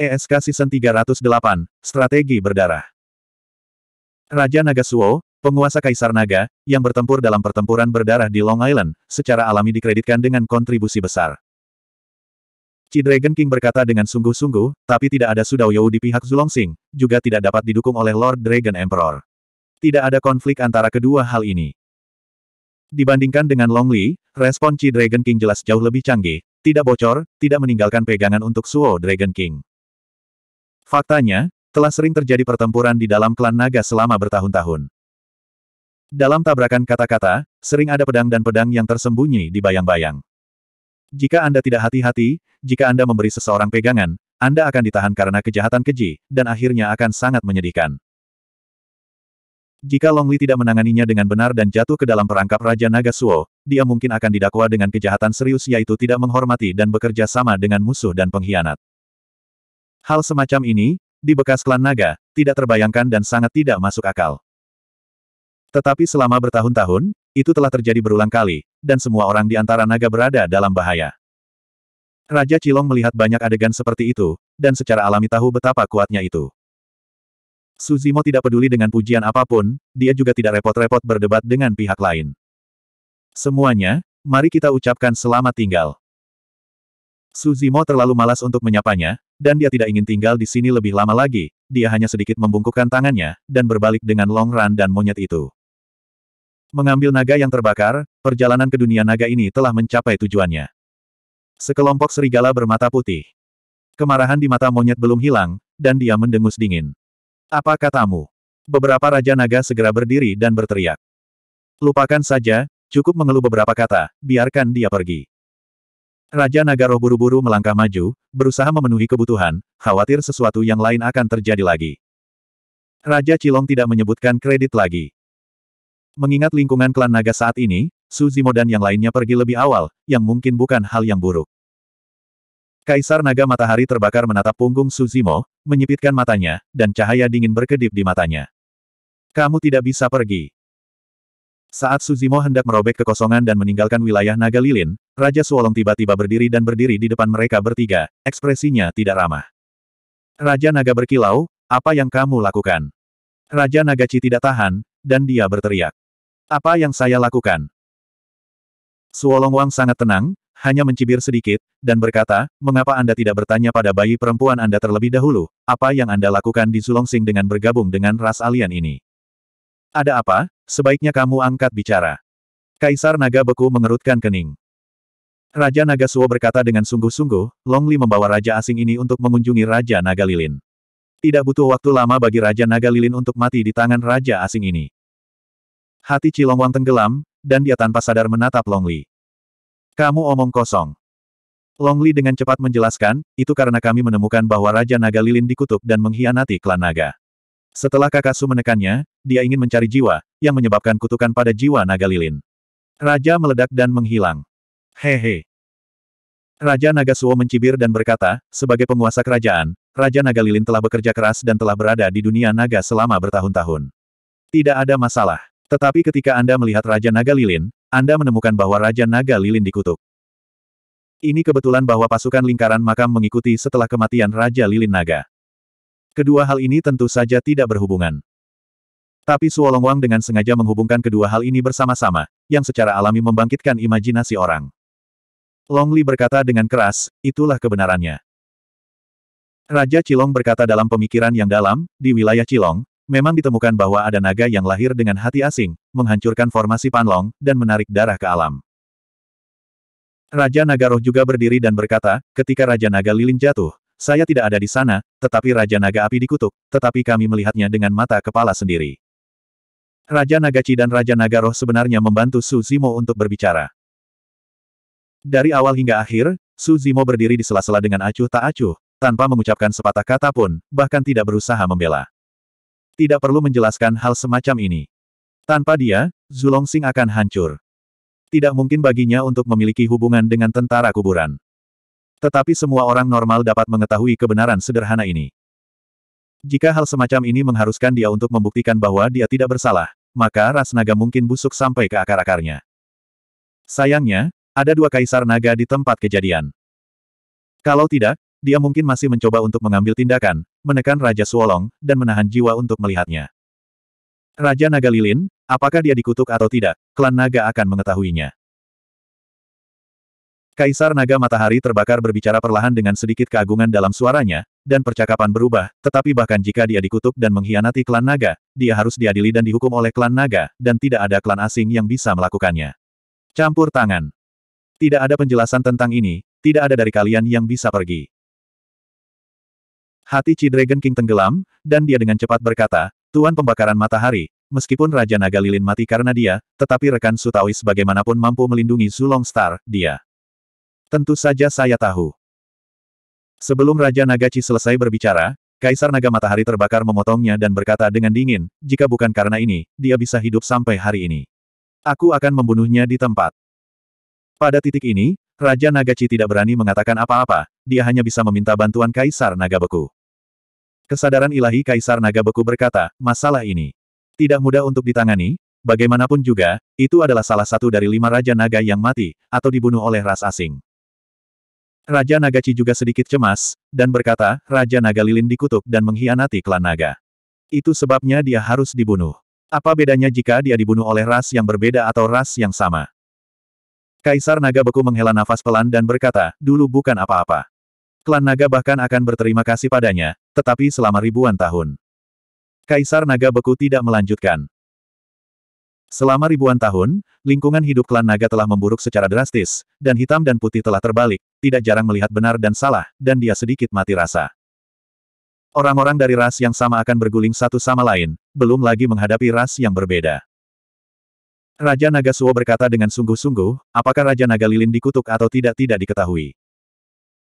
ESK Season 308, Strategi Berdarah. Raja Naga Suo, penguasa Kaisar Naga, yang bertempur dalam pertempuran berdarah di Long Island, secara alami dikreditkan dengan kontribusi besar. Chi Dragon King berkata dengan sungguh-sungguh, tapi tidak ada Sudao Yu di pihak Zulongxing, juga tidak dapat didukung oleh Lord Dragon Emperor. Tidak ada konflik antara kedua hal ini. Dibandingkan dengan Long Li, respon Chi Dragon King jelas jauh lebih canggih, tidak bocor, tidak meninggalkan pegangan untuk Suo Dragon King. Faktanya, telah sering terjadi pertempuran di dalam klan naga selama bertahun-tahun. Dalam tabrakan kata-kata, sering ada pedang dan pedang yang tersembunyi di bayang-bayang. Jika Anda tidak hati-hati, jika Anda memberi seseorang pegangan, Anda akan ditahan karena kejahatan keji, dan akhirnya akan sangat menyedihkan. Jika Longli tidak menanganinya dengan benar dan jatuh ke dalam perangkap Raja Naga Suo, dia mungkin akan didakwa dengan kejahatan serius yaitu tidak menghormati dan bekerja sama dengan musuh dan pengkhianat. Hal semacam ini, di bekas klan naga, tidak terbayangkan dan sangat tidak masuk akal. Tetapi selama bertahun-tahun, itu telah terjadi berulang kali, dan semua orang di antara naga berada dalam bahaya. Raja Cilong melihat banyak adegan seperti itu, dan secara alami tahu betapa kuatnya itu. Suzimo tidak peduli dengan pujian apapun, dia juga tidak repot-repot berdebat dengan pihak lain. Semuanya, mari kita ucapkan selamat tinggal. Suzimo terlalu malas untuk menyapanya, dan dia tidak ingin tinggal di sini lebih lama lagi, dia hanya sedikit membungkukkan tangannya, dan berbalik dengan Long Run dan monyet itu. Mengambil naga yang terbakar, perjalanan ke dunia naga ini telah mencapai tujuannya. Sekelompok serigala bermata putih. Kemarahan di mata monyet belum hilang, dan dia mendengus dingin. Apa katamu? Beberapa raja naga segera berdiri dan berteriak. Lupakan saja, cukup mengeluh beberapa kata, biarkan dia pergi. Raja Nagaro buru-buru melangkah maju, berusaha memenuhi kebutuhan, khawatir sesuatu yang lain akan terjadi lagi. Raja Cilong tidak menyebutkan kredit lagi. Mengingat lingkungan klan naga saat ini, Suzimo dan yang lainnya pergi lebih awal, yang mungkin bukan hal yang buruk. Kaisar Naga Matahari terbakar menatap punggung Suzimo, menyipitkan matanya, dan cahaya dingin berkedip di matanya. Kamu tidak bisa pergi. Saat Suzimo hendak merobek kekosongan dan meninggalkan wilayah Naga Lilin, Raja Suolong tiba-tiba berdiri dan berdiri di depan mereka bertiga, ekspresinya tidak ramah. Raja Naga berkilau, apa yang kamu lakukan? Raja Naga Ci tidak tahan, dan dia berteriak. Apa yang saya lakukan? Suolong Wang sangat tenang, hanya mencibir sedikit, dan berkata, mengapa Anda tidak bertanya pada bayi perempuan Anda terlebih dahulu, apa yang Anda lakukan di Sing dengan bergabung dengan ras alien ini? Ada apa? Sebaiknya kamu angkat bicara. Kaisar Naga beku mengerutkan kening. Raja Naga Suo berkata dengan sungguh-sungguh, Long Li membawa raja asing ini untuk mengunjungi Raja Naga Lilin. Tidak butuh waktu lama bagi Raja Naga Lilin untuk mati di tangan raja asing ini. Hati Cilongwang tenggelam, dan dia tanpa sadar menatap Long Li. Kamu omong kosong. Long Li dengan cepat menjelaskan, itu karena kami menemukan bahwa Raja Naga Lilin dikutuk dan mengkhianati klan naga. Setelah kakak Su menekannya, dia ingin mencari jiwa, yang menyebabkan kutukan pada jiwa naga lilin. Raja meledak dan menghilang. Hehe. Raja Naga Suo mencibir dan berkata, sebagai penguasa kerajaan, Raja Naga Lilin telah bekerja keras dan telah berada di dunia naga selama bertahun-tahun. Tidak ada masalah. Tetapi ketika Anda melihat Raja Naga Lilin, Anda menemukan bahwa Raja Naga Lilin dikutuk. Ini kebetulan bahwa pasukan lingkaran makam mengikuti setelah kematian Raja Lilin Naga. Kedua hal ini tentu saja tidak berhubungan. Tapi Suolongwang dengan sengaja menghubungkan kedua hal ini bersama-sama, yang secara alami membangkitkan imajinasi orang. Longli berkata dengan keras, itulah kebenarannya. Raja Cilong berkata dalam pemikiran yang dalam, di wilayah Cilong, memang ditemukan bahwa ada naga yang lahir dengan hati asing, menghancurkan formasi Panlong, dan menarik darah ke alam. Raja Naga Roh juga berdiri dan berkata, ketika Raja Naga Lilin jatuh, saya tidak ada di sana, tetapi Raja Naga Api dikutuk, tetapi kami melihatnya dengan mata kepala sendiri. Raja Nagaci dan Raja Naga Roh sebenarnya membantu Su untuk berbicara. Dari awal hingga akhir, Su Zimo berdiri di sela-sela dengan acuh tak acuh, tanpa mengucapkan sepatah kata pun, bahkan tidak berusaha membela. Tidak perlu menjelaskan hal semacam ini. Tanpa dia, Zulong Sing akan hancur. Tidak mungkin baginya untuk memiliki hubungan dengan tentara kuburan. Tetapi semua orang normal dapat mengetahui kebenaran sederhana ini. Jika hal semacam ini mengharuskan dia untuk membuktikan bahwa dia tidak bersalah, maka ras naga mungkin busuk sampai ke akar-akarnya. Sayangnya, ada dua kaisar naga di tempat kejadian. Kalau tidak, dia mungkin masih mencoba untuk mengambil tindakan, menekan Raja Suolong, dan menahan jiwa untuk melihatnya. Raja Naga Lilin, apakah dia dikutuk atau tidak, klan naga akan mengetahuinya. Kaisar Naga Matahari terbakar berbicara perlahan dengan sedikit keagungan dalam suaranya, dan percakapan berubah, tetapi bahkan jika dia dikutuk dan mengkhianati klan naga, dia harus diadili dan dihukum oleh klan naga, dan tidak ada klan asing yang bisa melakukannya. Campur tangan. Tidak ada penjelasan tentang ini, tidak ada dari kalian yang bisa pergi. Hati Chi Dragon King tenggelam, dan dia dengan cepat berkata, Tuan Pembakaran Matahari, meskipun Raja Naga Lilin mati karena dia, tetapi rekan Sutawi sebagaimanapun mampu melindungi Zulong Star, dia. Tentu saja saya tahu. Sebelum Raja Naga Chi selesai berbicara, Kaisar Naga Matahari terbakar memotongnya dan berkata dengan dingin, jika bukan karena ini, dia bisa hidup sampai hari ini. Aku akan membunuhnya di tempat. Pada titik ini, Raja Nagachi tidak berani mengatakan apa-apa, dia hanya bisa meminta bantuan Kaisar Naga Beku. Kesadaran ilahi Kaisar Naga Beku berkata, masalah ini tidak mudah untuk ditangani, bagaimanapun juga, itu adalah salah satu dari lima Raja Naga yang mati, atau dibunuh oleh ras asing. Raja Nagachi juga sedikit cemas, dan berkata, Raja Naga Lilin dikutuk dan mengkhianati klan Naga. Itu sebabnya dia harus dibunuh. Apa bedanya jika dia dibunuh oleh ras yang berbeda atau ras yang sama? Kaisar Naga Beku menghela nafas pelan dan berkata, dulu bukan apa-apa. Klan Naga bahkan akan berterima kasih padanya, tetapi selama ribuan tahun. Kaisar Naga Beku tidak melanjutkan. Selama ribuan tahun, lingkungan hidup klan naga telah memburuk secara drastis, dan hitam dan putih telah terbalik, tidak jarang melihat benar dan salah, dan dia sedikit mati rasa. Orang-orang dari ras yang sama akan berguling satu sama lain, belum lagi menghadapi ras yang berbeda. Raja Naga Suo berkata dengan sungguh-sungguh, apakah Raja Naga Lilin dikutuk atau tidak tidak diketahui.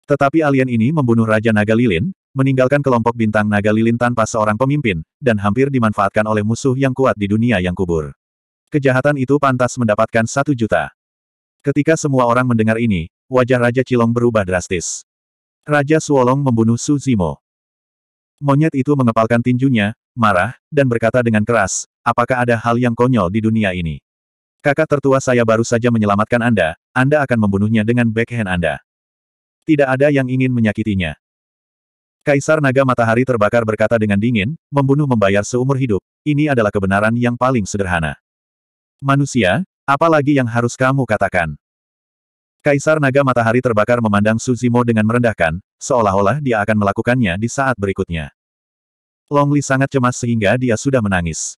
Tetapi alien ini membunuh Raja Naga Lilin, meninggalkan kelompok bintang Naga Lilin tanpa seorang pemimpin, dan hampir dimanfaatkan oleh musuh yang kuat di dunia yang kubur. Kejahatan itu pantas mendapatkan satu juta. Ketika semua orang mendengar ini, wajah Raja Cilong berubah drastis. Raja Suolong membunuh Su Zimo. Monyet itu mengepalkan tinjunya, marah, dan berkata dengan keras, apakah ada hal yang konyol di dunia ini? Kakak tertua saya baru saja menyelamatkan Anda, Anda akan membunuhnya dengan backhand Anda. Tidak ada yang ingin menyakitinya. Kaisar Naga Matahari terbakar berkata dengan dingin, membunuh membayar seumur hidup, ini adalah kebenaran yang paling sederhana. Manusia, apalagi yang harus kamu katakan? Kaisar Naga Matahari terbakar memandang Suzimo dengan merendahkan, seolah-olah dia akan melakukannya di saat berikutnya. Longli sangat cemas sehingga dia sudah menangis.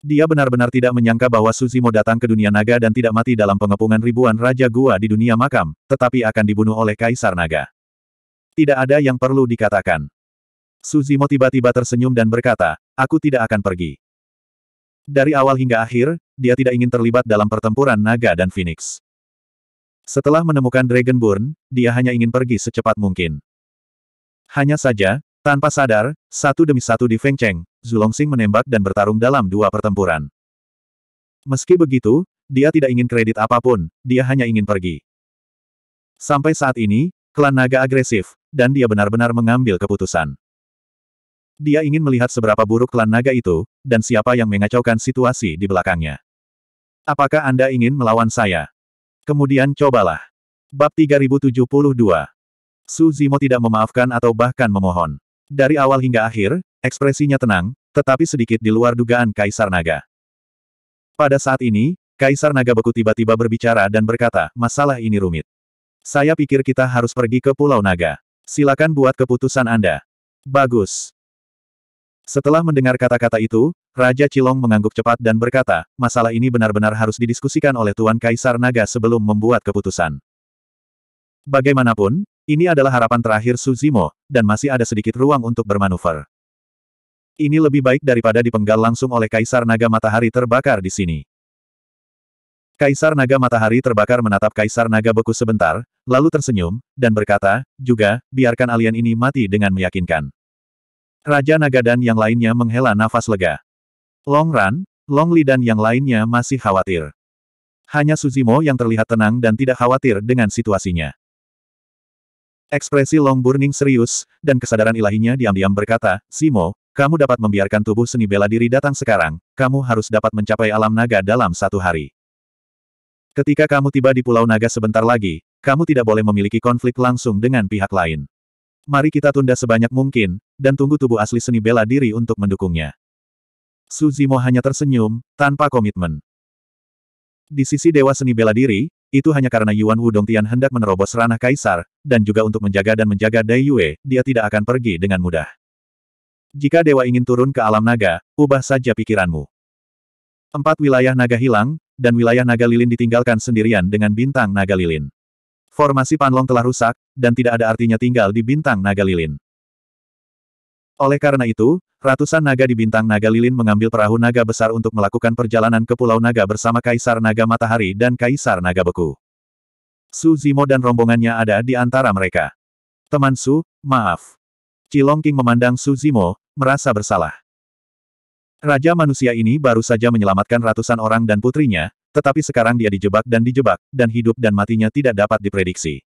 Dia benar-benar tidak menyangka bahwa Suzimo datang ke dunia naga dan tidak mati dalam pengepungan ribuan raja gua di dunia makam, tetapi akan dibunuh oleh kaisar naga. Tidak ada yang perlu dikatakan. Suzimo tiba-tiba tersenyum dan berkata, aku tidak akan pergi. Dari awal hingga akhir, dia tidak ingin terlibat dalam pertempuran naga dan Phoenix. Setelah menemukan Dragonborn, dia hanya ingin pergi secepat mungkin. Hanya saja, tanpa sadar, satu demi satu di Feng Cheng, Zulongxing menembak dan bertarung dalam dua pertempuran. Meski begitu, dia tidak ingin kredit apapun, dia hanya ingin pergi. Sampai saat ini, klan naga agresif, dan dia benar-benar mengambil keputusan. Dia ingin melihat seberapa buruk klan naga itu, dan siapa yang mengacaukan situasi di belakangnya. Apakah Anda ingin melawan saya? Kemudian cobalah. Bab 3072 Su Zimo tidak memaafkan atau bahkan memohon. Dari awal hingga akhir, ekspresinya tenang, tetapi sedikit di luar dugaan Kaisar Naga. Pada saat ini, Kaisar Naga Beku tiba-tiba berbicara dan berkata, masalah ini rumit. Saya pikir kita harus pergi ke Pulau Naga. Silakan buat keputusan Anda. Bagus. Setelah mendengar kata-kata itu, Raja Cilong mengangguk cepat dan berkata, masalah ini benar-benar harus didiskusikan oleh Tuan Kaisar Naga sebelum membuat keputusan. Bagaimanapun, ini adalah harapan terakhir Suzimo, dan masih ada sedikit ruang untuk bermanuver. Ini lebih baik daripada dipenggal langsung oleh Kaisar Naga Matahari terbakar di sini. Kaisar Naga Matahari terbakar menatap Kaisar Naga beku sebentar, lalu tersenyum, dan berkata, juga, biarkan alien ini mati dengan meyakinkan. Raja Naga dan yang lainnya menghela nafas lega. Long Ran, Long Li dan yang lainnya masih khawatir. Hanya Suzimo yang terlihat tenang dan tidak khawatir dengan situasinya. Ekspresi Long Burning serius, dan kesadaran ilahinya diam-diam berkata, Simo, kamu dapat membiarkan tubuh seni bela diri datang sekarang, kamu harus dapat mencapai alam naga dalam satu hari. Ketika kamu tiba di Pulau Naga sebentar lagi, kamu tidak boleh memiliki konflik langsung dengan pihak lain. Mari kita tunda sebanyak mungkin, dan tunggu tubuh asli seni bela diri untuk mendukungnya. Suzimo hanya tersenyum, tanpa komitmen. Di sisi Dewa Seni Bela Diri, itu hanya karena Yuan Wudong Tian hendak menerobos ranah kaisar, dan juga untuk menjaga dan menjaga Dai Yue, dia tidak akan pergi dengan mudah. Jika dewa ingin turun ke alam naga, ubah saja pikiranmu. Empat wilayah naga hilang, dan wilayah naga lilin ditinggalkan sendirian dengan bintang naga lilin. Formasi Panlong telah rusak, dan tidak ada artinya tinggal di bintang naga lilin. Oleh karena itu, ratusan naga di bintang naga lilin mengambil perahu naga besar untuk melakukan perjalanan ke Pulau Naga bersama Kaisar Naga Matahari dan Kaisar Naga Beku. Su Zimo dan rombongannya ada di antara mereka. Teman Su, maaf. Cilong King memandang Su Zimo, merasa bersalah. Raja manusia ini baru saja menyelamatkan ratusan orang dan putrinya, tetapi sekarang dia dijebak dan dijebak, dan hidup dan matinya tidak dapat diprediksi.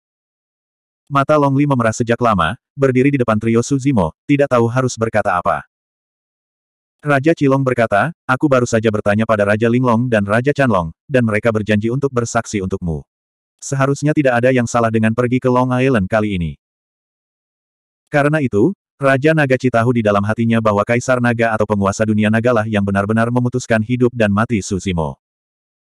Mata Longli memerah sejak lama, berdiri di depan trio Suzimo, tidak tahu harus berkata apa. Raja Cilong berkata, aku baru saja bertanya pada Raja Linglong dan Raja Chanlong, dan mereka berjanji untuk bersaksi untukmu. Seharusnya tidak ada yang salah dengan pergi ke Long Island kali ini. Karena itu, Raja Naga Citahu di dalam hatinya bahwa Kaisar Naga atau penguasa dunia Nagalah yang benar-benar memutuskan hidup dan mati Suzimo.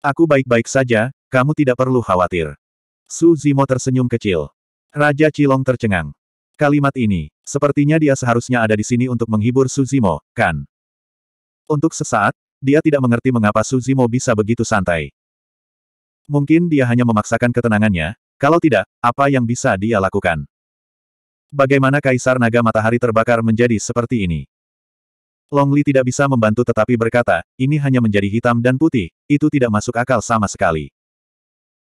Aku baik-baik saja, kamu tidak perlu khawatir. Suzimo tersenyum kecil. Raja Cilong tercengang. Kalimat ini, sepertinya dia seharusnya ada di sini untuk menghibur Suzimo, kan? Untuk sesaat, dia tidak mengerti mengapa Suzimo bisa begitu santai. Mungkin dia hanya memaksakan ketenangannya, kalau tidak, apa yang bisa dia lakukan? Bagaimana Kaisar Naga Matahari terbakar menjadi seperti ini? Longli tidak bisa membantu tetapi berkata, ini hanya menjadi hitam dan putih, itu tidak masuk akal sama sekali.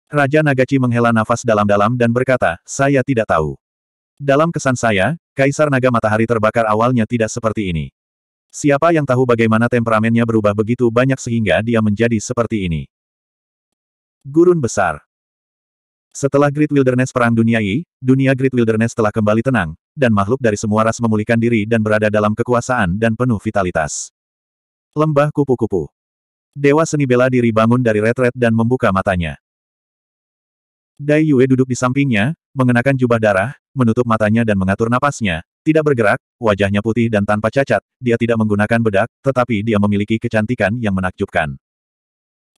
Raja Nagachi menghela nafas dalam-dalam dan berkata, saya tidak tahu. Dalam kesan saya, Kaisar Naga Matahari terbakar awalnya tidak seperti ini. Siapa yang tahu bagaimana temperamennya berubah begitu banyak sehingga dia menjadi seperti ini. Gurun Besar Setelah Great Wilderness Perang Dunia I, dunia Great Wilderness telah kembali tenang, dan makhluk dari semua ras memulihkan diri dan berada dalam kekuasaan dan penuh vitalitas. Lembah Kupu-Kupu Dewa seni bela diri bangun dari retret dan membuka matanya. Dai Yue duduk di sampingnya, mengenakan jubah darah, menutup matanya dan mengatur napasnya. Tidak bergerak, wajahnya putih dan tanpa cacat, dia tidak menggunakan bedak, tetapi dia memiliki kecantikan yang menakjubkan.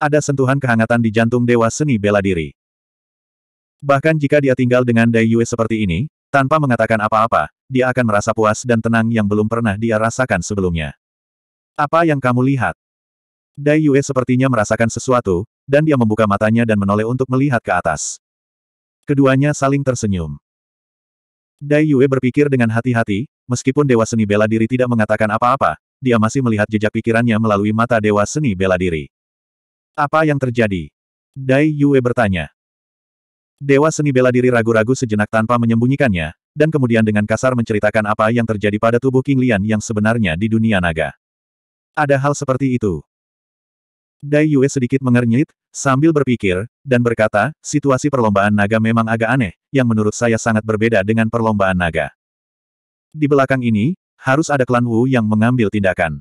Ada sentuhan kehangatan di jantung Dewa Seni Bela Diri. Bahkan jika dia tinggal dengan Dai Yue seperti ini, tanpa mengatakan apa-apa, dia akan merasa puas dan tenang yang belum pernah dia rasakan sebelumnya. Apa yang kamu lihat? Dai Yue sepertinya merasakan sesuatu, dan dia membuka matanya dan menoleh untuk melihat ke atas. Keduanya saling tersenyum. Dai Yue berpikir dengan hati-hati, meskipun Dewa Seni Bela Diri tidak mengatakan apa-apa, dia masih melihat jejak pikirannya melalui mata Dewa Seni Bela Diri. Apa yang terjadi? Dai Yue bertanya. Dewa Seni Bela Diri ragu-ragu sejenak tanpa menyembunyikannya, dan kemudian dengan kasar menceritakan apa yang terjadi pada tubuh King Lian yang sebenarnya di dunia naga. Ada hal seperti itu. Dai Yue sedikit mengernyit, sambil berpikir, dan berkata, situasi perlombaan naga memang agak aneh, yang menurut saya sangat berbeda dengan perlombaan naga. Di belakang ini, harus ada klan Wu yang mengambil tindakan.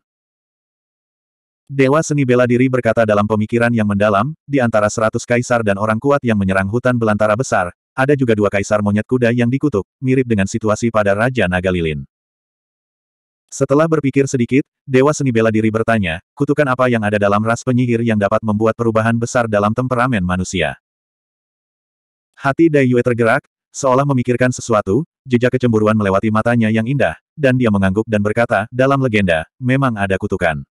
Dewa seni bela diri berkata dalam pemikiran yang mendalam, di antara seratus kaisar dan orang kuat yang menyerang hutan belantara besar, ada juga dua kaisar monyet kuda yang dikutuk, mirip dengan situasi pada Raja Naga Lilin. Setelah berpikir sedikit, Dewa Seni Bela Diri bertanya, kutukan apa yang ada dalam ras penyihir yang dapat membuat perubahan besar dalam temperamen manusia? Hati Dai Yue tergerak, seolah memikirkan sesuatu, jejak kecemburuan melewati matanya yang indah, dan dia mengangguk dan berkata, dalam legenda, memang ada kutukan.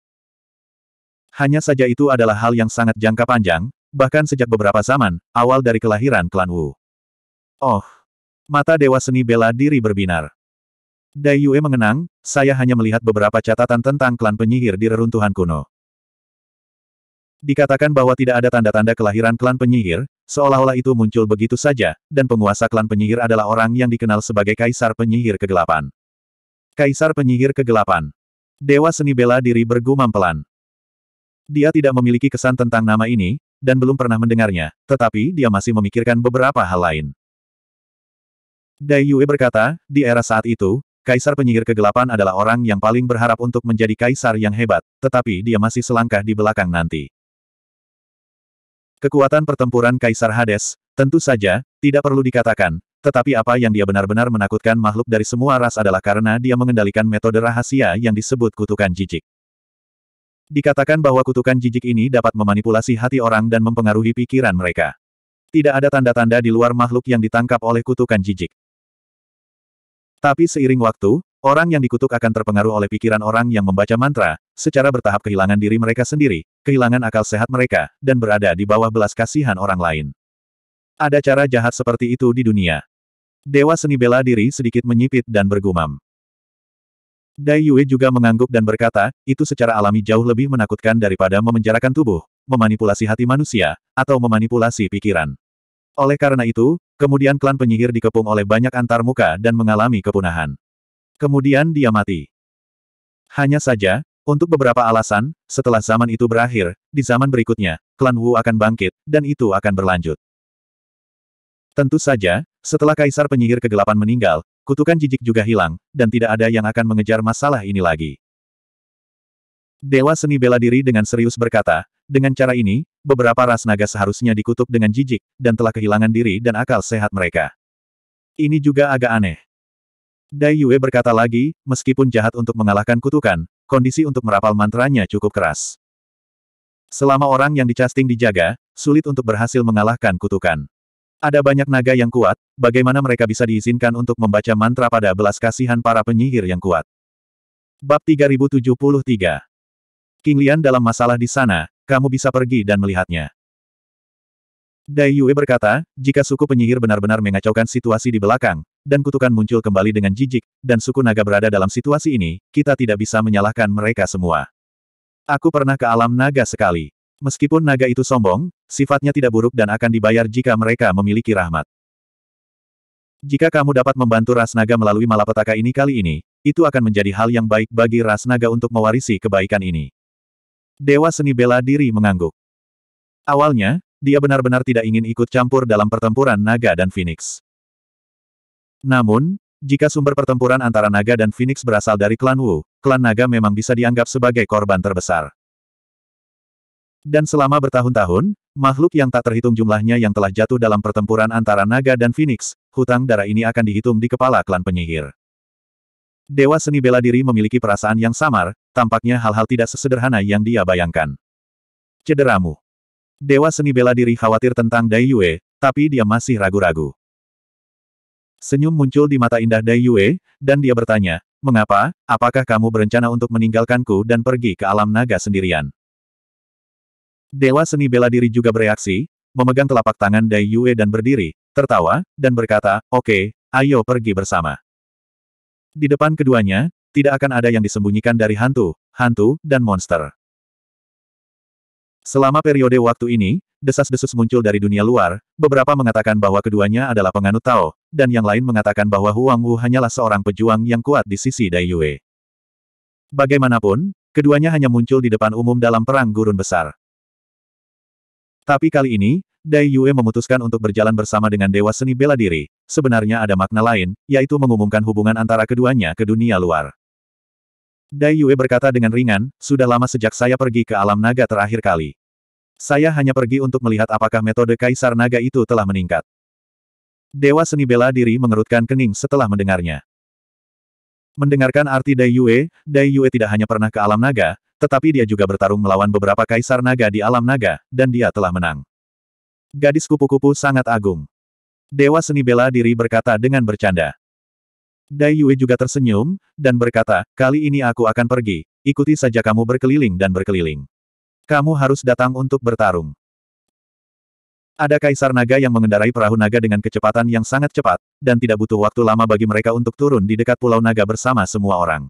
Hanya saja itu adalah hal yang sangat jangka panjang, bahkan sejak beberapa zaman, awal dari kelahiran klan Wu. Oh! Mata Dewa Seni Bela Diri berbinar. Dai Yue mengenang, saya hanya melihat beberapa catatan tentang klan penyihir di reruntuhan kuno. Dikatakan bahwa tidak ada tanda-tanda kelahiran klan penyihir, seolah-olah itu muncul begitu saja, dan penguasa klan penyihir adalah orang yang dikenal sebagai Kaisar Penyihir Kegelapan. Kaisar Penyihir Kegelapan. Dewa seni bela diri bergumam pelan. Dia tidak memiliki kesan tentang nama ini, dan belum pernah mendengarnya, tetapi dia masih memikirkan beberapa hal lain. Dai Yue berkata, di era saat itu, Kaisar penyihir kegelapan adalah orang yang paling berharap untuk menjadi kaisar yang hebat, tetapi dia masih selangkah di belakang nanti. Kekuatan pertempuran Kaisar Hades, tentu saja, tidak perlu dikatakan, tetapi apa yang dia benar-benar menakutkan makhluk dari semua ras adalah karena dia mengendalikan metode rahasia yang disebut kutukan jijik. Dikatakan bahwa kutukan jijik ini dapat memanipulasi hati orang dan mempengaruhi pikiran mereka. Tidak ada tanda-tanda di luar makhluk yang ditangkap oleh kutukan jijik. Tapi seiring waktu, orang yang dikutuk akan terpengaruh oleh pikiran orang yang membaca mantra, secara bertahap kehilangan diri mereka sendiri, kehilangan akal sehat mereka, dan berada di bawah belas kasihan orang lain. Ada cara jahat seperti itu di dunia. Dewa seni bela diri sedikit menyipit dan bergumam. Dai Yue juga mengangguk dan berkata, itu secara alami jauh lebih menakutkan daripada memenjarakan tubuh, memanipulasi hati manusia, atau memanipulasi pikiran. Oleh karena itu, Kemudian klan penyihir dikepung oleh banyak antarmuka dan mengalami kepunahan. Kemudian dia mati. Hanya saja, untuk beberapa alasan, setelah zaman itu berakhir, di zaman berikutnya, klan Wu akan bangkit, dan itu akan berlanjut. Tentu saja, setelah kaisar penyihir kegelapan meninggal, kutukan jijik juga hilang, dan tidak ada yang akan mengejar masalah ini lagi. Dewa seni bela diri dengan serius berkata, dengan cara ini, beberapa ras naga seharusnya dikutuk dengan jijik, dan telah kehilangan diri dan akal sehat mereka. Ini juga agak aneh. Dai Yue berkata lagi, meskipun jahat untuk mengalahkan kutukan, kondisi untuk merapal mantranya cukup keras. Selama orang yang dicasting dijaga, sulit untuk berhasil mengalahkan kutukan. Ada banyak naga yang kuat, bagaimana mereka bisa diizinkan untuk membaca mantra pada belas kasihan para penyihir yang kuat. Bab 3073 King Lian dalam masalah di sana, kamu bisa pergi dan melihatnya. Dai Yue berkata, jika suku penyihir benar-benar mengacaukan situasi di belakang, dan kutukan muncul kembali dengan jijik, dan suku naga berada dalam situasi ini, kita tidak bisa menyalahkan mereka semua. Aku pernah ke alam naga sekali. Meskipun naga itu sombong, sifatnya tidak buruk dan akan dibayar jika mereka memiliki rahmat. Jika kamu dapat membantu ras naga melalui malapetaka ini kali ini, itu akan menjadi hal yang baik bagi ras naga untuk mewarisi kebaikan ini. Dewa seni bela diri mengangguk. Awalnya, dia benar-benar tidak ingin ikut campur dalam pertempuran naga dan Phoenix. Namun, jika sumber pertempuran antara naga dan Phoenix berasal dari klan Wu, klan naga memang bisa dianggap sebagai korban terbesar. Dan selama bertahun-tahun, makhluk yang tak terhitung jumlahnya yang telah jatuh dalam pertempuran antara naga dan Phoenix, hutang darah ini akan dihitung di kepala klan penyihir. Dewa seni bela diri memiliki perasaan yang samar, tampaknya hal-hal tidak sesederhana yang dia bayangkan. Cederamu. Dewa seni bela diri khawatir tentang Dai Yue, tapi dia masih ragu-ragu. Senyum muncul di mata indah Dai Yue, dan dia bertanya, Mengapa, apakah kamu berencana untuk meninggalkanku dan pergi ke alam naga sendirian? Dewa seni bela diri juga bereaksi, memegang telapak tangan Dai Yue dan berdiri, tertawa, dan berkata, Oke, okay, ayo pergi bersama. Di depan keduanya, tidak akan ada yang disembunyikan dari hantu, hantu, dan monster. Selama periode waktu ini, desas-desus muncul dari dunia luar, beberapa mengatakan bahwa keduanya adalah penganut Tao, dan yang lain mengatakan bahwa Huang Wu hanyalah seorang pejuang yang kuat di sisi Dai Yue. Bagaimanapun, keduanya hanya muncul di depan umum dalam perang gurun besar. Tapi kali ini, Dai Yue memutuskan untuk berjalan bersama dengan Dewa Seni Bela Diri. Sebenarnya ada makna lain, yaitu mengumumkan hubungan antara keduanya ke dunia luar. Dai Yue berkata dengan ringan, sudah lama sejak saya pergi ke alam naga terakhir kali. Saya hanya pergi untuk melihat apakah metode kaisar naga itu telah meningkat. Dewa seni bela diri mengerutkan kening setelah mendengarnya. Mendengarkan arti Dai Yue, Dai Yue tidak hanya pernah ke alam naga, tetapi dia juga bertarung melawan beberapa kaisar naga di alam naga, dan dia telah menang. Gadis kupu-kupu sangat agung. Dewa seni bela diri berkata dengan bercanda. Dai Yue juga tersenyum, dan berkata, kali ini aku akan pergi, ikuti saja kamu berkeliling dan berkeliling. Kamu harus datang untuk bertarung. Ada kaisar naga yang mengendarai perahu naga dengan kecepatan yang sangat cepat, dan tidak butuh waktu lama bagi mereka untuk turun di dekat pulau naga bersama semua orang.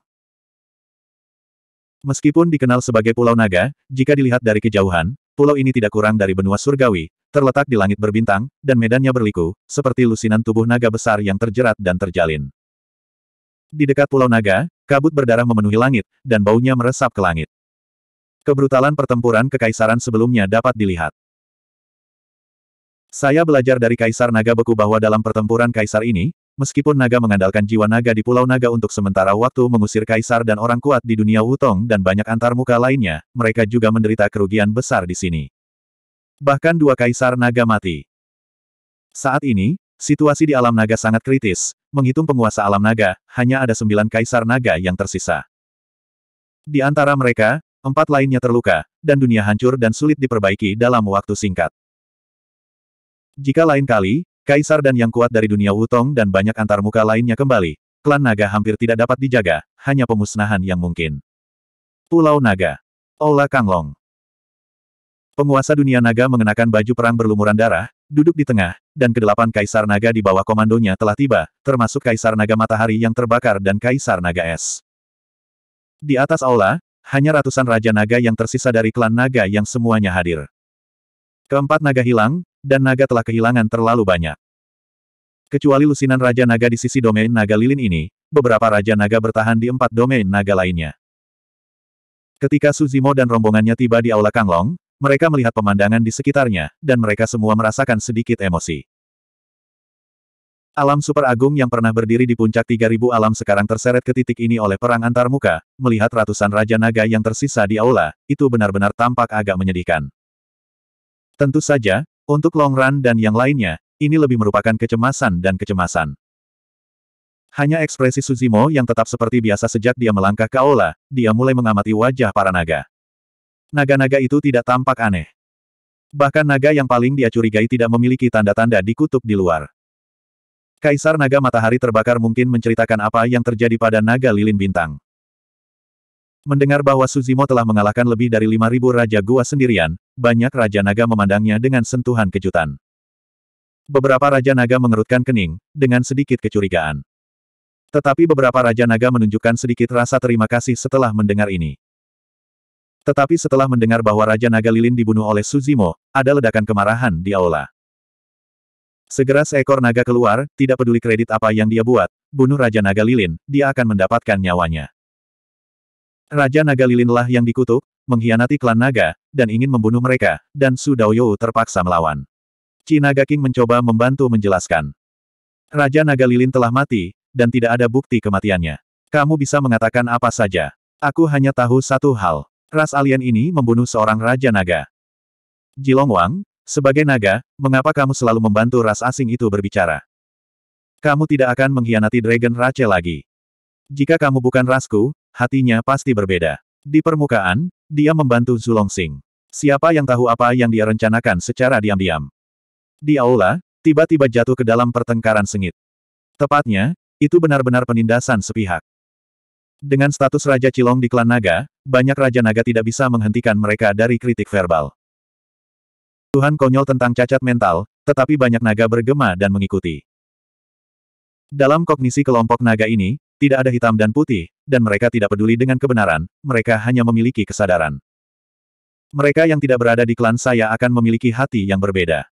Meskipun dikenal sebagai pulau naga, jika dilihat dari kejauhan, pulau ini tidak kurang dari benua surgawi, terletak di langit berbintang, dan medannya berliku, seperti lusinan tubuh naga besar yang terjerat dan terjalin. Di dekat Pulau Naga, kabut berdarah memenuhi langit, dan baunya meresap ke langit. Kebrutalan pertempuran kekaisaran sebelumnya dapat dilihat. Saya belajar dari Kaisar Naga Beku bahwa dalam pertempuran Kaisar ini, meskipun Naga mengandalkan jiwa Naga di Pulau Naga untuk sementara waktu mengusir Kaisar dan orang kuat di dunia Wutong dan banyak antarmuka lainnya, mereka juga menderita kerugian besar di sini. Bahkan dua Kaisar Naga mati. Saat ini, Situasi di alam naga sangat kritis, menghitung penguasa alam naga, hanya ada sembilan kaisar naga yang tersisa. Di antara mereka, empat lainnya terluka, dan dunia hancur dan sulit diperbaiki dalam waktu singkat. Jika lain kali, kaisar dan yang kuat dari dunia Wutong dan banyak antarmuka lainnya kembali, klan naga hampir tidak dapat dijaga, hanya pemusnahan yang mungkin. Pulau Naga Ola Kanglong Penguasa dunia naga mengenakan baju perang berlumuran darah, duduk di tengah, dan kedelapan Kaisar Naga di bawah komandonya telah tiba, termasuk Kaisar Naga Matahari yang terbakar dan Kaisar Naga Es. Di atas aula, hanya ratusan Raja Naga yang tersisa dari klan Naga yang semuanya hadir. Keempat naga hilang, dan naga telah kehilangan terlalu banyak. Kecuali lusinan Raja Naga di sisi domain naga lilin ini, beberapa Raja Naga bertahan di empat domain naga lainnya. Ketika Suzimo dan rombongannya tiba di Aula Kanglong, mereka melihat pemandangan di sekitarnya, dan mereka semua merasakan sedikit emosi. Alam super agung yang pernah berdiri di puncak 3000 alam sekarang terseret ke titik ini oleh perang antarmuka, melihat ratusan Raja Naga yang tersisa di aula, itu benar-benar tampak agak menyedihkan. Tentu saja, untuk Long Run dan yang lainnya, ini lebih merupakan kecemasan dan kecemasan. Hanya ekspresi Suzimo yang tetap seperti biasa sejak dia melangkah ke aula, dia mulai mengamati wajah para naga. Naga-naga itu tidak tampak aneh. Bahkan naga yang paling dia curigai tidak memiliki tanda-tanda dikutuk di luar. Kaisar naga matahari terbakar mungkin menceritakan apa yang terjadi pada naga lilin bintang. Mendengar bahwa Suzimo telah mengalahkan lebih dari 5.000 Raja Gua sendirian, banyak Raja Naga memandangnya dengan sentuhan kejutan. Beberapa Raja Naga mengerutkan kening, dengan sedikit kecurigaan. Tetapi beberapa Raja Naga menunjukkan sedikit rasa terima kasih setelah mendengar ini. Tetapi setelah mendengar bahwa Raja Naga Lilin dibunuh oleh Suzimo, ada ledakan kemarahan di aula. Segera seekor naga keluar, tidak peduli kredit apa yang dia buat, bunuh Raja Naga Lilin, dia akan mendapatkan nyawanya. Raja Naga Lilinlah yang dikutuk, mengkhianati klan naga, dan ingin membunuh mereka, dan Su Daoyou terpaksa melawan. Naga King mencoba membantu menjelaskan. Raja Naga Lilin telah mati, dan tidak ada bukti kematiannya. Kamu bisa mengatakan apa saja. Aku hanya tahu satu hal. Ras alien ini membunuh seorang Raja Naga. Jilong Wang, sebagai naga, mengapa kamu selalu membantu ras asing itu berbicara? Kamu tidak akan mengkhianati Dragon Rache lagi. Jika kamu bukan rasku, hatinya pasti berbeda. Di permukaan, dia membantu Zulong Sing. Siapa yang tahu apa yang dia rencanakan secara diam-diam. Di aula, tiba-tiba jatuh ke dalam pertengkaran sengit. Tepatnya, itu benar-benar penindasan sepihak. Dengan status Raja Cilong di klan naga, banyak Raja Naga tidak bisa menghentikan mereka dari kritik verbal. Tuhan konyol tentang cacat mental, tetapi banyak naga bergema dan mengikuti. Dalam kognisi kelompok naga ini, tidak ada hitam dan putih, dan mereka tidak peduli dengan kebenaran, mereka hanya memiliki kesadaran. Mereka yang tidak berada di klan saya akan memiliki hati yang berbeda.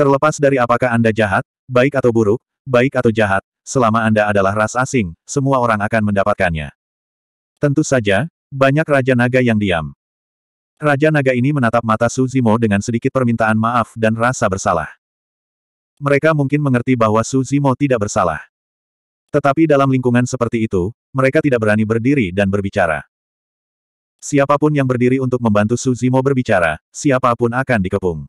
Terlepas dari apakah Anda jahat, baik atau buruk, baik atau jahat, selama Anda adalah ras asing, semua orang akan mendapatkannya. Tentu saja, banyak Raja Naga yang diam. Raja Naga ini menatap mata Su Zimo dengan sedikit permintaan maaf dan rasa bersalah. Mereka mungkin mengerti bahwa Su Zimo tidak bersalah. Tetapi dalam lingkungan seperti itu, mereka tidak berani berdiri dan berbicara. Siapapun yang berdiri untuk membantu Su Zimo berbicara, siapapun akan dikepung.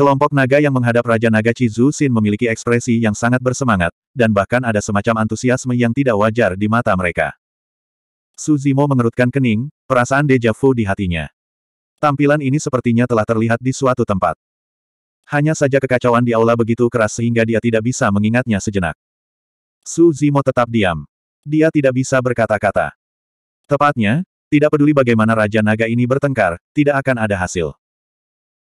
Kelompok naga yang menghadap Raja Naga Chizu Xin memiliki ekspresi yang sangat bersemangat, dan bahkan ada semacam antusiasme yang tidak wajar di mata mereka. Suzimo mengerutkan kening, perasaan deja vu di hatinya. Tampilan ini sepertinya telah terlihat di suatu tempat. Hanya saja kekacauan di aula begitu keras sehingga dia tidak bisa mengingatnya sejenak. Suzimo tetap diam. Dia tidak bisa berkata-kata. Tepatnya, tidak peduli bagaimana Raja Naga ini bertengkar, tidak akan ada hasil.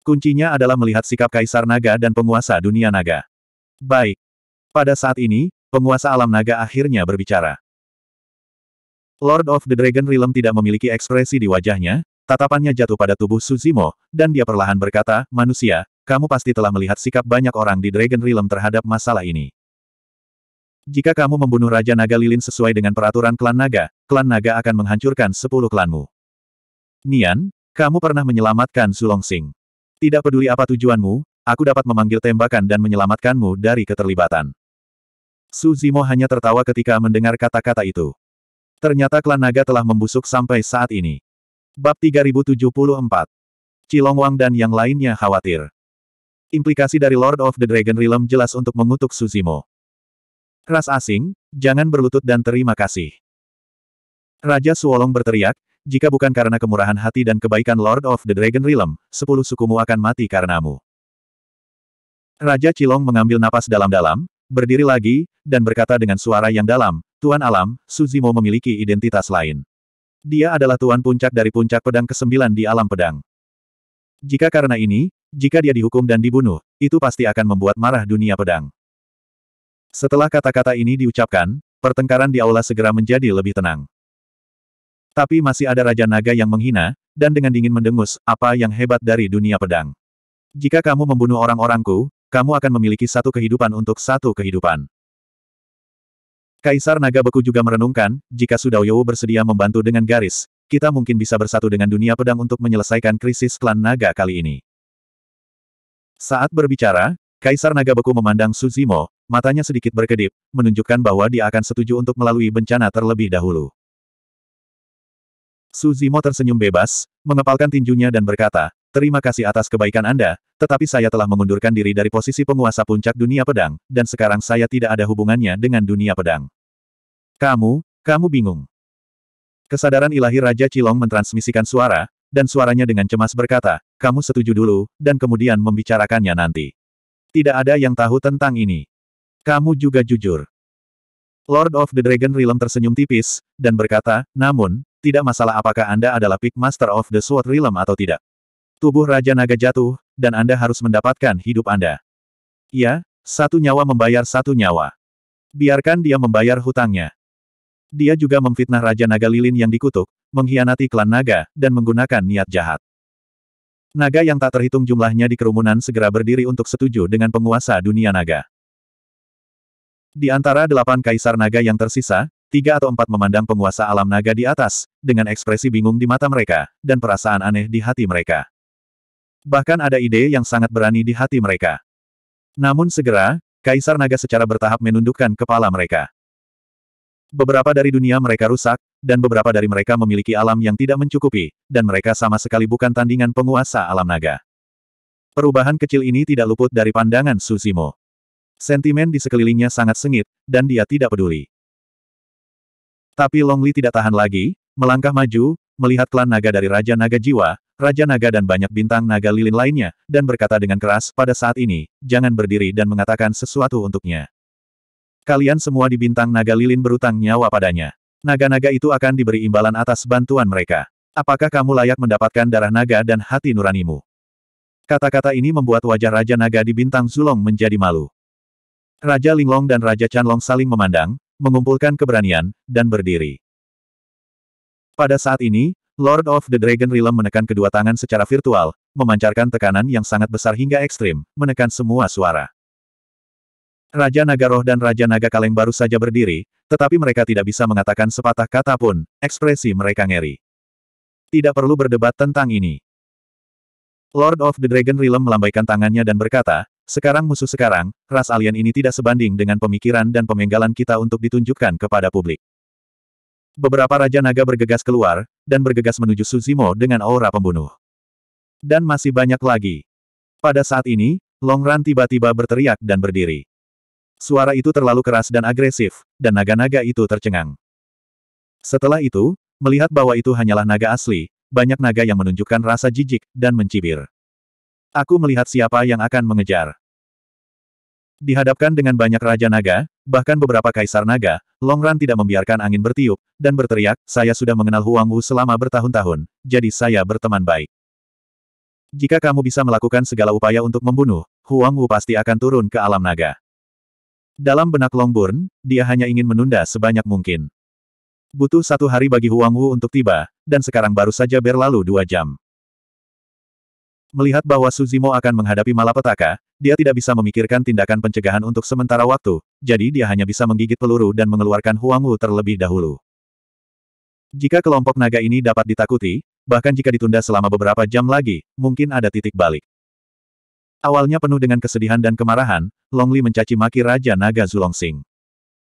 Kuncinya adalah melihat sikap Kaisar Naga dan penguasa dunia naga. Baik. Pada saat ini, penguasa alam naga akhirnya berbicara. Lord of the Dragon Realm tidak memiliki ekspresi di wajahnya, tatapannya jatuh pada tubuh Suzimo, dan dia perlahan berkata, Manusia, kamu pasti telah melihat sikap banyak orang di Dragon Realm terhadap masalah ini. Jika kamu membunuh Raja Naga Lilin sesuai dengan peraturan klan naga, klan naga akan menghancurkan sepuluh klanmu. Nian, kamu pernah menyelamatkan Sulong Sing. Tidak peduli apa tujuanmu, aku dapat memanggil tembakan dan menyelamatkanmu dari keterlibatan. Su Zimo hanya tertawa ketika mendengar kata-kata itu. Ternyata klan naga telah membusuk sampai saat ini. Bab 3074 Cilongwang dan yang lainnya khawatir. Implikasi dari Lord of the Dragon Realm jelas untuk mengutuk Suzimo. Ras asing, jangan berlutut dan terima kasih. Raja Suolong berteriak, jika bukan karena kemurahan hati dan kebaikan Lord of the Dragon Realm, sepuluh sukumu akan mati karenamu. Raja Cilong mengambil napas dalam-dalam, berdiri lagi, dan berkata dengan suara yang dalam, Tuan Alam, Suzimo memiliki identitas lain. Dia adalah Tuan Puncak dari Puncak Pedang ke-9 di Alam Pedang. Jika karena ini, jika dia dihukum dan dibunuh, itu pasti akan membuat marah dunia pedang. Setelah kata-kata ini diucapkan, pertengkaran di aula segera menjadi lebih tenang. Tapi masih ada Raja Naga yang menghina, dan dengan dingin mendengus, apa yang hebat dari dunia pedang. Jika kamu membunuh orang-orangku, kamu akan memiliki satu kehidupan untuk satu kehidupan. Kaisar Naga Beku juga merenungkan, jika Yowu bersedia membantu dengan garis, kita mungkin bisa bersatu dengan dunia pedang untuk menyelesaikan krisis klan naga kali ini. Saat berbicara, Kaisar Naga Beku memandang Suzimo, matanya sedikit berkedip, menunjukkan bahwa dia akan setuju untuk melalui bencana terlebih dahulu. Su Zimo tersenyum bebas, mengepalkan tinjunya dan berkata, Terima kasih atas kebaikan Anda, tetapi saya telah mengundurkan diri dari posisi penguasa puncak dunia pedang, dan sekarang saya tidak ada hubungannya dengan dunia pedang. Kamu, kamu bingung. Kesadaran ilahi Raja Cilong mentransmisikan suara, dan suaranya dengan cemas berkata, kamu setuju dulu, dan kemudian membicarakannya nanti. Tidak ada yang tahu tentang ini. Kamu juga jujur. Lord of the Dragon Realm tersenyum tipis, dan berkata, namun, tidak masalah apakah Anda adalah Peak Master of the Sword Realm atau tidak. Tubuh Raja Naga jatuh, dan Anda harus mendapatkan hidup Anda. Ya, satu nyawa membayar satu nyawa. Biarkan dia membayar hutangnya. Dia juga memfitnah Raja Naga Lilin yang dikutuk, mengkhianati klan naga, dan menggunakan niat jahat. Naga yang tak terhitung jumlahnya di kerumunan segera berdiri untuk setuju dengan penguasa dunia naga. Di antara delapan kaisar naga yang tersisa, Tiga atau empat memandang penguasa alam naga di atas, dengan ekspresi bingung di mata mereka, dan perasaan aneh di hati mereka. Bahkan ada ide yang sangat berani di hati mereka. Namun segera, Kaisar Naga secara bertahap menundukkan kepala mereka. Beberapa dari dunia mereka rusak, dan beberapa dari mereka memiliki alam yang tidak mencukupi, dan mereka sama sekali bukan tandingan penguasa alam naga. Perubahan kecil ini tidak luput dari pandangan Susimo. Sentimen di sekelilingnya sangat sengit, dan dia tidak peduli. Tapi Long Li tidak tahan lagi, melangkah maju, melihat klan naga dari Raja Naga Jiwa, Raja Naga dan banyak bintang naga lilin lainnya, dan berkata dengan keras pada saat ini, jangan berdiri dan mengatakan sesuatu untuknya. Kalian semua di bintang naga lilin berutang nyawa padanya. Naga-naga itu akan diberi imbalan atas bantuan mereka. Apakah kamu layak mendapatkan darah naga dan hati nuranimu? Kata-kata ini membuat wajah Raja Naga di bintang Zulong menjadi malu. Raja Linglong dan Raja Chanlong saling memandang, mengumpulkan keberanian, dan berdiri. Pada saat ini, Lord of the Dragon Realm menekan kedua tangan secara virtual, memancarkan tekanan yang sangat besar hingga ekstrim, menekan semua suara. Raja Naga Roh dan Raja Naga Kaleng baru saja berdiri, tetapi mereka tidak bisa mengatakan sepatah kata pun, ekspresi mereka ngeri. Tidak perlu berdebat tentang ini. Lord of the Dragon Realm melambaikan tangannya dan berkata, sekarang musuh sekarang, ras alien ini tidak sebanding dengan pemikiran dan pemenggalan kita untuk ditunjukkan kepada publik. Beberapa Raja Naga bergegas keluar, dan bergegas menuju Suzimo dengan aura pembunuh. Dan masih banyak lagi. Pada saat ini, Long Ran tiba-tiba berteriak dan berdiri. Suara itu terlalu keras dan agresif, dan naga-naga itu tercengang. Setelah itu, melihat bahwa itu hanyalah naga asli, banyak naga yang menunjukkan rasa jijik, dan mencibir. Aku melihat siapa yang akan mengejar. Dihadapkan dengan banyak raja naga, bahkan beberapa kaisar naga, Longran tidak membiarkan angin bertiup, dan berteriak, saya sudah mengenal Huang Wu selama bertahun-tahun, jadi saya berteman baik. Jika kamu bisa melakukan segala upaya untuk membunuh, Huang Wu pasti akan turun ke alam naga. Dalam benak Longburn, dia hanya ingin menunda sebanyak mungkin. Butuh satu hari bagi Huang Wu untuk tiba, dan sekarang baru saja berlalu dua jam. Melihat bahwa Suzimo akan menghadapi malapetaka, dia tidak bisa memikirkan tindakan pencegahan untuk sementara waktu, jadi dia hanya bisa menggigit peluru dan mengeluarkan Huang terlebih dahulu. Jika kelompok naga ini dapat ditakuti, bahkan jika ditunda selama beberapa jam lagi, mungkin ada titik balik. Awalnya penuh dengan kesedihan dan kemarahan, Longli mencaci maki Raja Naga Zulongsing.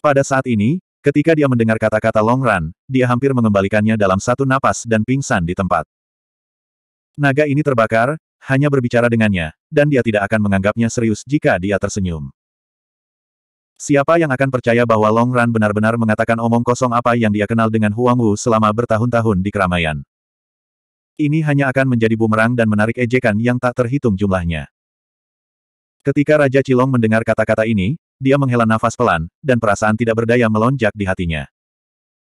Pada saat ini, ketika dia mendengar kata-kata Longran, dia hampir mengembalikannya dalam satu napas dan pingsan di tempat. Naga ini terbakar, hanya berbicara dengannya, dan dia tidak akan menganggapnya serius jika dia tersenyum. Siapa yang akan percaya bahwa Long Ran benar-benar mengatakan omong kosong apa yang dia kenal dengan Huang Wu selama bertahun-tahun di keramaian? Ini hanya akan menjadi bumerang dan menarik ejekan yang tak terhitung jumlahnya. Ketika Raja Cilong mendengar kata-kata ini, dia menghela nafas pelan, dan perasaan tidak berdaya melonjak di hatinya.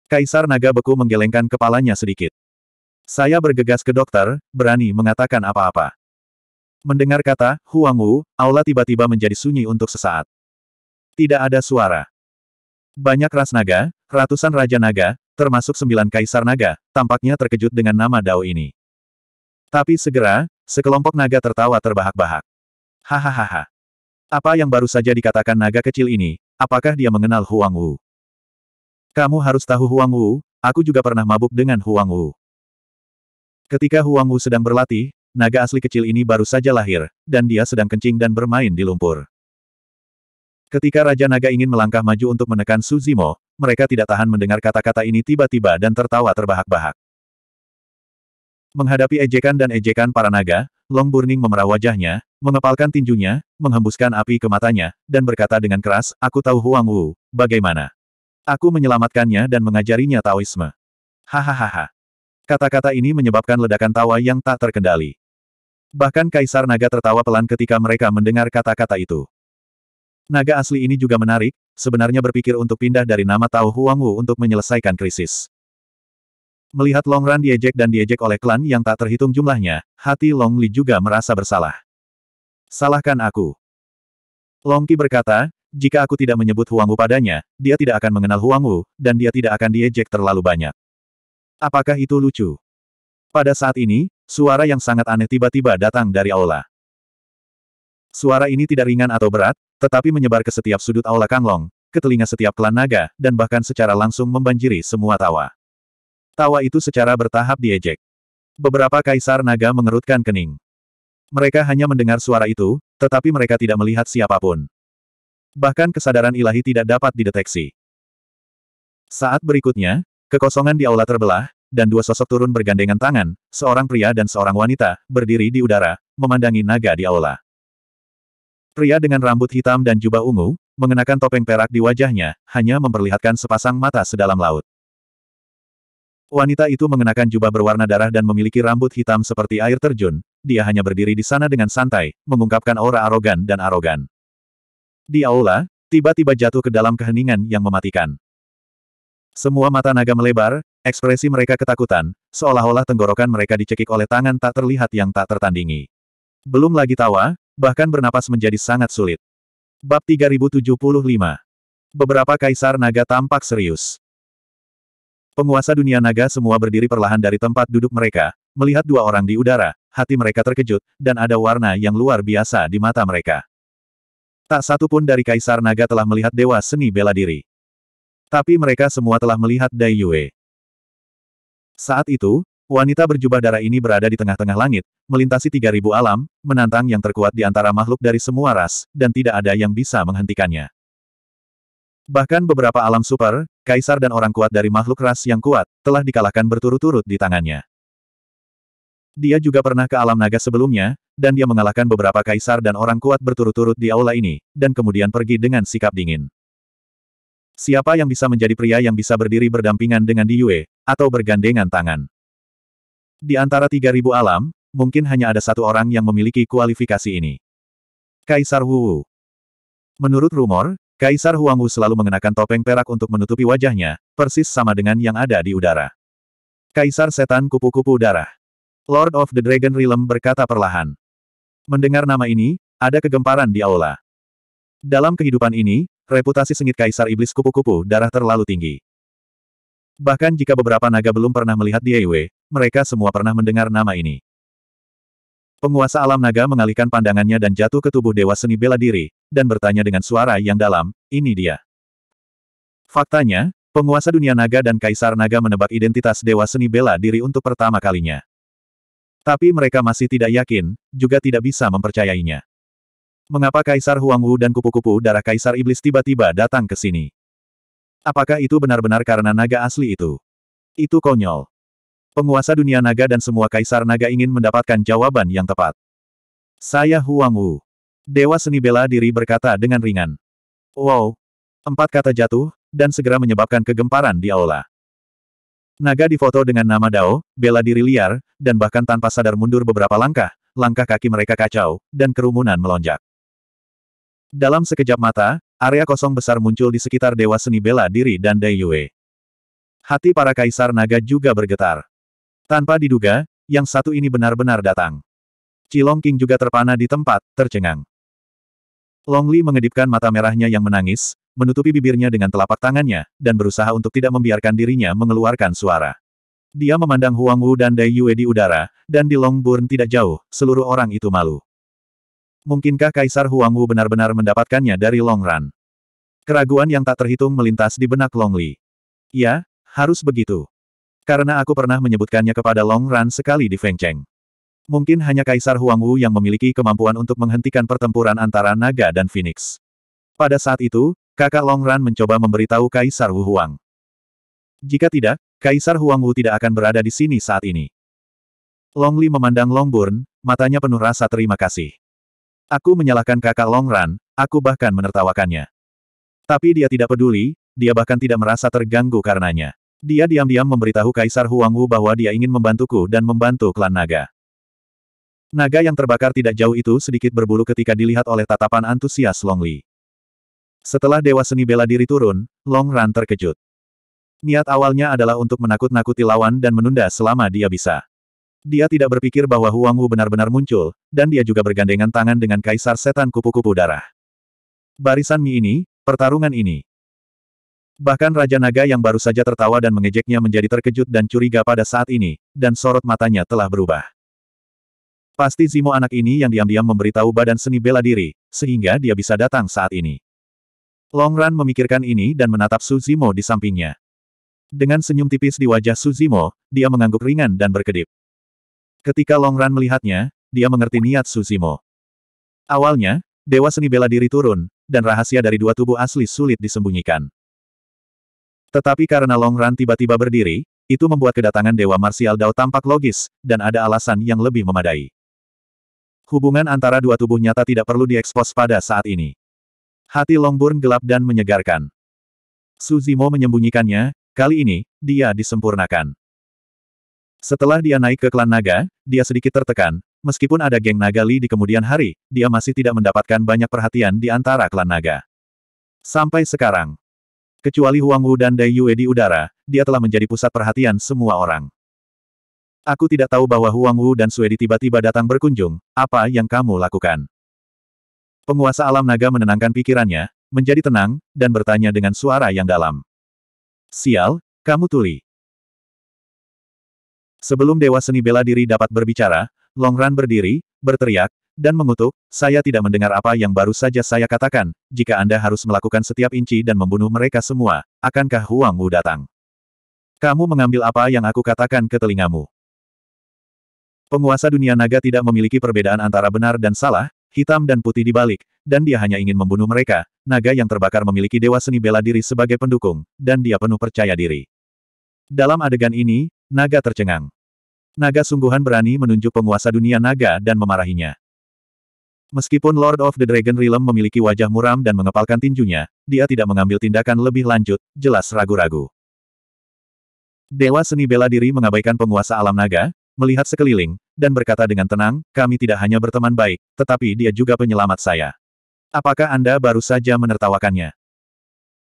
Kaisar Naga Beku menggelengkan kepalanya sedikit. Saya bergegas ke dokter, berani mengatakan apa-apa. Mendengar kata, Huang Wu, aula tiba-tiba menjadi sunyi untuk sesaat. Tidak ada suara. Banyak ras naga, ratusan raja naga, termasuk sembilan kaisar naga, tampaknya terkejut dengan nama Dao ini. Tapi segera, sekelompok naga tertawa terbahak-bahak. Hahaha. Apa yang baru saja dikatakan naga kecil ini, apakah dia mengenal Huang Wu? Kamu harus tahu Huang Wu, aku juga pernah mabuk dengan Huang Wu. Ketika Huang Wu sedang berlatih, naga asli kecil ini baru saja lahir, dan dia sedang kencing dan bermain di lumpur. Ketika Raja Naga ingin melangkah maju untuk menekan Su Zimo, mereka tidak tahan mendengar kata-kata ini tiba-tiba dan tertawa terbahak-bahak. Menghadapi ejekan dan ejekan para naga, Long Burning memerah wajahnya, mengepalkan tinjunya, menghembuskan api ke matanya, dan berkata dengan keras, Aku tahu Huang Wu, bagaimana? Aku menyelamatkannya dan mengajarinya Taoisme. Hahaha. Kata-kata ini menyebabkan ledakan tawa yang tak terkendali. Bahkan Kaisar Naga tertawa pelan ketika mereka mendengar kata-kata itu. Naga asli ini juga menarik, sebenarnya berpikir untuk pindah dari nama Tao Huangwu untuk menyelesaikan krisis. Melihat Long Ran diejek dan diejek oleh klan yang tak terhitung jumlahnya, hati Long Li juga merasa bersalah. Salahkan aku. Long Qi berkata, jika aku tidak menyebut Huang Wu padanya, dia tidak akan mengenal Huang Wu dan dia tidak akan diejek terlalu banyak. Apakah itu lucu? Pada saat ini, suara yang sangat aneh tiba-tiba datang dari aula. Suara ini tidak ringan atau berat, tetapi menyebar ke setiap sudut aula Kanglong, ke telinga setiap klan naga, dan bahkan secara langsung membanjiri semua tawa. Tawa itu secara bertahap diejek. Beberapa kaisar naga mengerutkan kening. Mereka hanya mendengar suara itu, tetapi mereka tidak melihat siapapun. Bahkan kesadaran ilahi tidak dapat dideteksi. Saat berikutnya, Kekosongan di aula terbelah, dan dua sosok turun bergandengan tangan, seorang pria dan seorang wanita, berdiri di udara, memandangi naga di aula. Pria dengan rambut hitam dan jubah ungu, mengenakan topeng perak di wajahnya, hanya memperlihatkan sepasang mata sedalam laut. Wanita itu mengenakan jubah berwarna darah dan memiliki rambut hitam seperti air terjun, dia hanya berdiri di sana dengan santai, mengungkapkan aura arogan dan arogan. Di aula, tiba-tiba jatuh ke dalam keheningan yang mematikan. Semua mata naga melebar, ekspresi mereka ketakutan, seolah-olah tenggorokan mereka dicekik oleh tangan tak terlihat yang tak tertandingi. Belum lagi tawa, bahkan bernapas menjadi sangat sulit. Bab 3075 Beberapa kaisar naga tampak serius. Penguasa dunia naga semua berdiri perlahan dari tempat duduk mereka, melihat dua orang di udara, hati mereka terkejut, dan ada warna yang luar biasa di mata mereka. Tak satu pun dari kaisar naga telah melihat dewa seni bela diri. Tapi mereka semua telah melihat Dai Yue. Saat itu, wanita berjubah darah ini berada di tengah-tengah langit, melintasi 3000 alam, menantang yang terkuat di antara makhluk dari semua ras, dan tidak ada yang bisa menghentikannya. Bahkan beberapa alam super, kaisar dan orang kuat dari makhluk ras yang kuat, telah dikalahkan berturut-turut di tangannya. Dia juga pernah ke alam naga sebelumnya, dan dia mengalahkan beberapa kaisar dan orang kuat berturut-turut di aula ini, dan kemudian pergi dengan sikap dingin. Siapa yang bisa menjadi pria yang bisa berdiri berdampingan dengan Diyue, atau bergandengan tangan? Di antara 3.000 alam, mungkin hanya ada satu orang yang memiliki kualifikasi ini. Kaisar Wu. Menurut rumor, Kaisar Huangwu selalu mengenakan topeng perak untuk menutupi wajahnya, persis sama dengan yang ada di udara. Kaisar Setan Kupu-Kupu Darah. Lord of the Dragon Realm berkata perlahan. Mendengar nama ini, ada kegemparan di aula. Dalam kehidupan ini, reputasi sengit Kaisar Iblis Kupu-Kupu darah terlalu tinggi. Bahkan jika beberapa naga belum pernah melihat Diewe, mereka semua pernah mendengar nama ini. Penguasa alam naga mengalihkan pandangannya dan jatuh ke tubuh dewa seni bela diri, dan bertanya dengan suara yang dalam, ini dia. Faktanya, penguasa dunia naga dan kaisar naga menebak identitas dewa seni bela diri untuk pertama kalinya. Tapi mereka masih tidak yakin, juga tidak bisa mempercayainya. Mengapa Kaisar Huangwu dan kupu-kupu darah Kaisar Iblis tiba-tiba datang ke sini? Apakah itu benar-benar karena naga asli itu? Itu konyol. Penguasa dunia naga dan semua kaisar naga ingin mendapatkan jawaban yang tepat. Saya Huangwu. Dewa seni bela diri berkata dengan ringan. Wow. Empat kata jatuh, dan segera menyebabkan kegemparan di aula. Naga difoto dengan nama Dao, bela diri liar, dan bahkan tanpa sadar mundur beberapa langkah, langkah kaki mereka kacau, dan kerumunan melonjak. Dalam sekejap mata, area kosong besar muncul di sekitar Dewa Seni Bela Diri dan Dai Yue. Hati para kaisar naga juga bergetar. Tanpa diduga, yang satu ini benar-benar datang. Cilong King juga terpana di tempat, tercengang. Long Li mengedipkan mata merahnya yang menangis, menutupi bibirnya dengan telapak tangannya, dan berusaha untuk tidak membiarkan dirinya mengeluarkan suara. Dia memandang Huang Wu dan Dai Yue di udara, dan di Longburn tidak jauh, seluruh orang itu malu. Mungkinkah Kaisar Huangwu benar-benar mendapatkannya dari Long Ran? Keraguan yang tak terhitung melintas di benak Long Li. Ya, harus begitu. Karena aku pernah menyebutkannya kepada Long Ran sekali di Feng Cheng. Mungkin hanya Kaisar Huangwu yang memiliki kemampuan untuk menghentikan pertempuran antara naga dan Phoenix. Pada saat itu, kakak Long Ran mencoba memberitahu Kaisar Wu Huang. Jika tidak, Kaisar Huangwu tidak akan berada di sini saat ini. Long Li memandang Long Burn, matanya penuh rasa terima kasih. Aku menyalahkan kakak Long Ran, aku bahkan menertawakannya. Tapi dia tidak peduli, dia bahkan tidak merasa terganggu karenanya. Dia diam-diam memberitahu Kaisar Huang Wu bahwa dia ingin membantuku dan membantu klan naga. Naga yang terbakar tidak jauh itu sedikit berbulu ketika dilihat oleh tatapan antusias Long Li. Setelah Dewa Seni Bela Diri turun, Long Ran terkejut. Niat awalnya adalah untuk menakut-nakuti lawan dan menunda selama dia bisa. Dia tidak berpikir bahwa Huang Wu benar-benar muncul, dan dia juga bergandengan tangan dengan kaisar setan kupu-kupu darah. Barisan Mi ini, pertarungan ini. Bahkan Raja Naga yang baru saja tertawa dan mengejeknya menjadi terkejut dan curiga pada saat ini, dan sorot matanya telah berubah. Pasti Zimo anak ini yang diam-diam memberitahu badan seni bela diri, sehingga dia bisa datang saat ini. Long Ran memikirkan ini dan menatap Su Zimo di sampingnya. Dengan senyum tipis di wajah Su Zimo, dia mengangguk ringan dan berkedip. Ketika Long Ran melihatnya, dia mengerti niat Suzimo. Awalnya, Dewa Seni Bela Diri turun, dan rahasia dari dua tubuh asli sulit disembunyikan. Tetapi karena Long Ran tiba-tiba berdiri, itu membuat kedatangan Dewa martial Dao tampak logis, dan ada alasan yang lebih memadai. Hubungan antara dua tubuh nyata tidak perlu diekspos pada saat ini. Hati Long Longburn gelap dan menyegarkan. Suzimo menyembunyikannya, kali ini, dia disempurnakan. Setelah dia naik ke klan naga, dia sedikit tertekan. Meskipun ada geng naga Li di kemudian hari, dia masih tidak mendapatkan banyak perhatian di antara klan naga. Sampai sekarang. Kecuali Huang Wu dan Dai Yue di udara, dia telah menjadi pusat perhatian semua orang. Aku tidak tahu bahwa Huang Wu dan Suedi tiba-tiba datang berkunjung, apa yang kamu lakukan? Penguasa alam naga menenangkan pikirannya, menjadi tenang, dan bertanya dengan suara yang dalam. Sial, kamu tuli. Sebelum Dewa Seni Bela Diri dapat berbicara, Long Longran berdiri, berteriak, dan mengutuk, saya tidak mendengar apa yang baru saja saya katakan, jika Anda harus melakukan setiap inci dan membunuh mereka semua, akankah Huang Wu datang? Kamu mengambil apa yang aku katakan ke telingamu. Penguasa dunia naga tidak memiliki perbedaan antara benar dan salah, hitam dan putih dibalik, dan dia hanya ingin membunuh mereka, naga yang terbakar memiliki dewa seni bela diri sebagai pendukung, dan dia penuh percaya diri. Dalam adegan ini, Naga tercengang. Naga sungguhan berani menunjuk penguasa dunia naga dan memarahinya. Meskipun Lord of the Dragon Realm memiliki wajah muram dan mengepalkan tinjunya, dia tidak mengambil tindakan lebih lanjut, jelas ragu-ragu. Dewa seni bela diri mengabaikan penguasa alam naga, melihat sekeliling, dan berkata dengan tenang, kami tidak hanya berteman baik, tetapi dia juga penyelamat saya. Apakah Anda baru saja menertawakannya?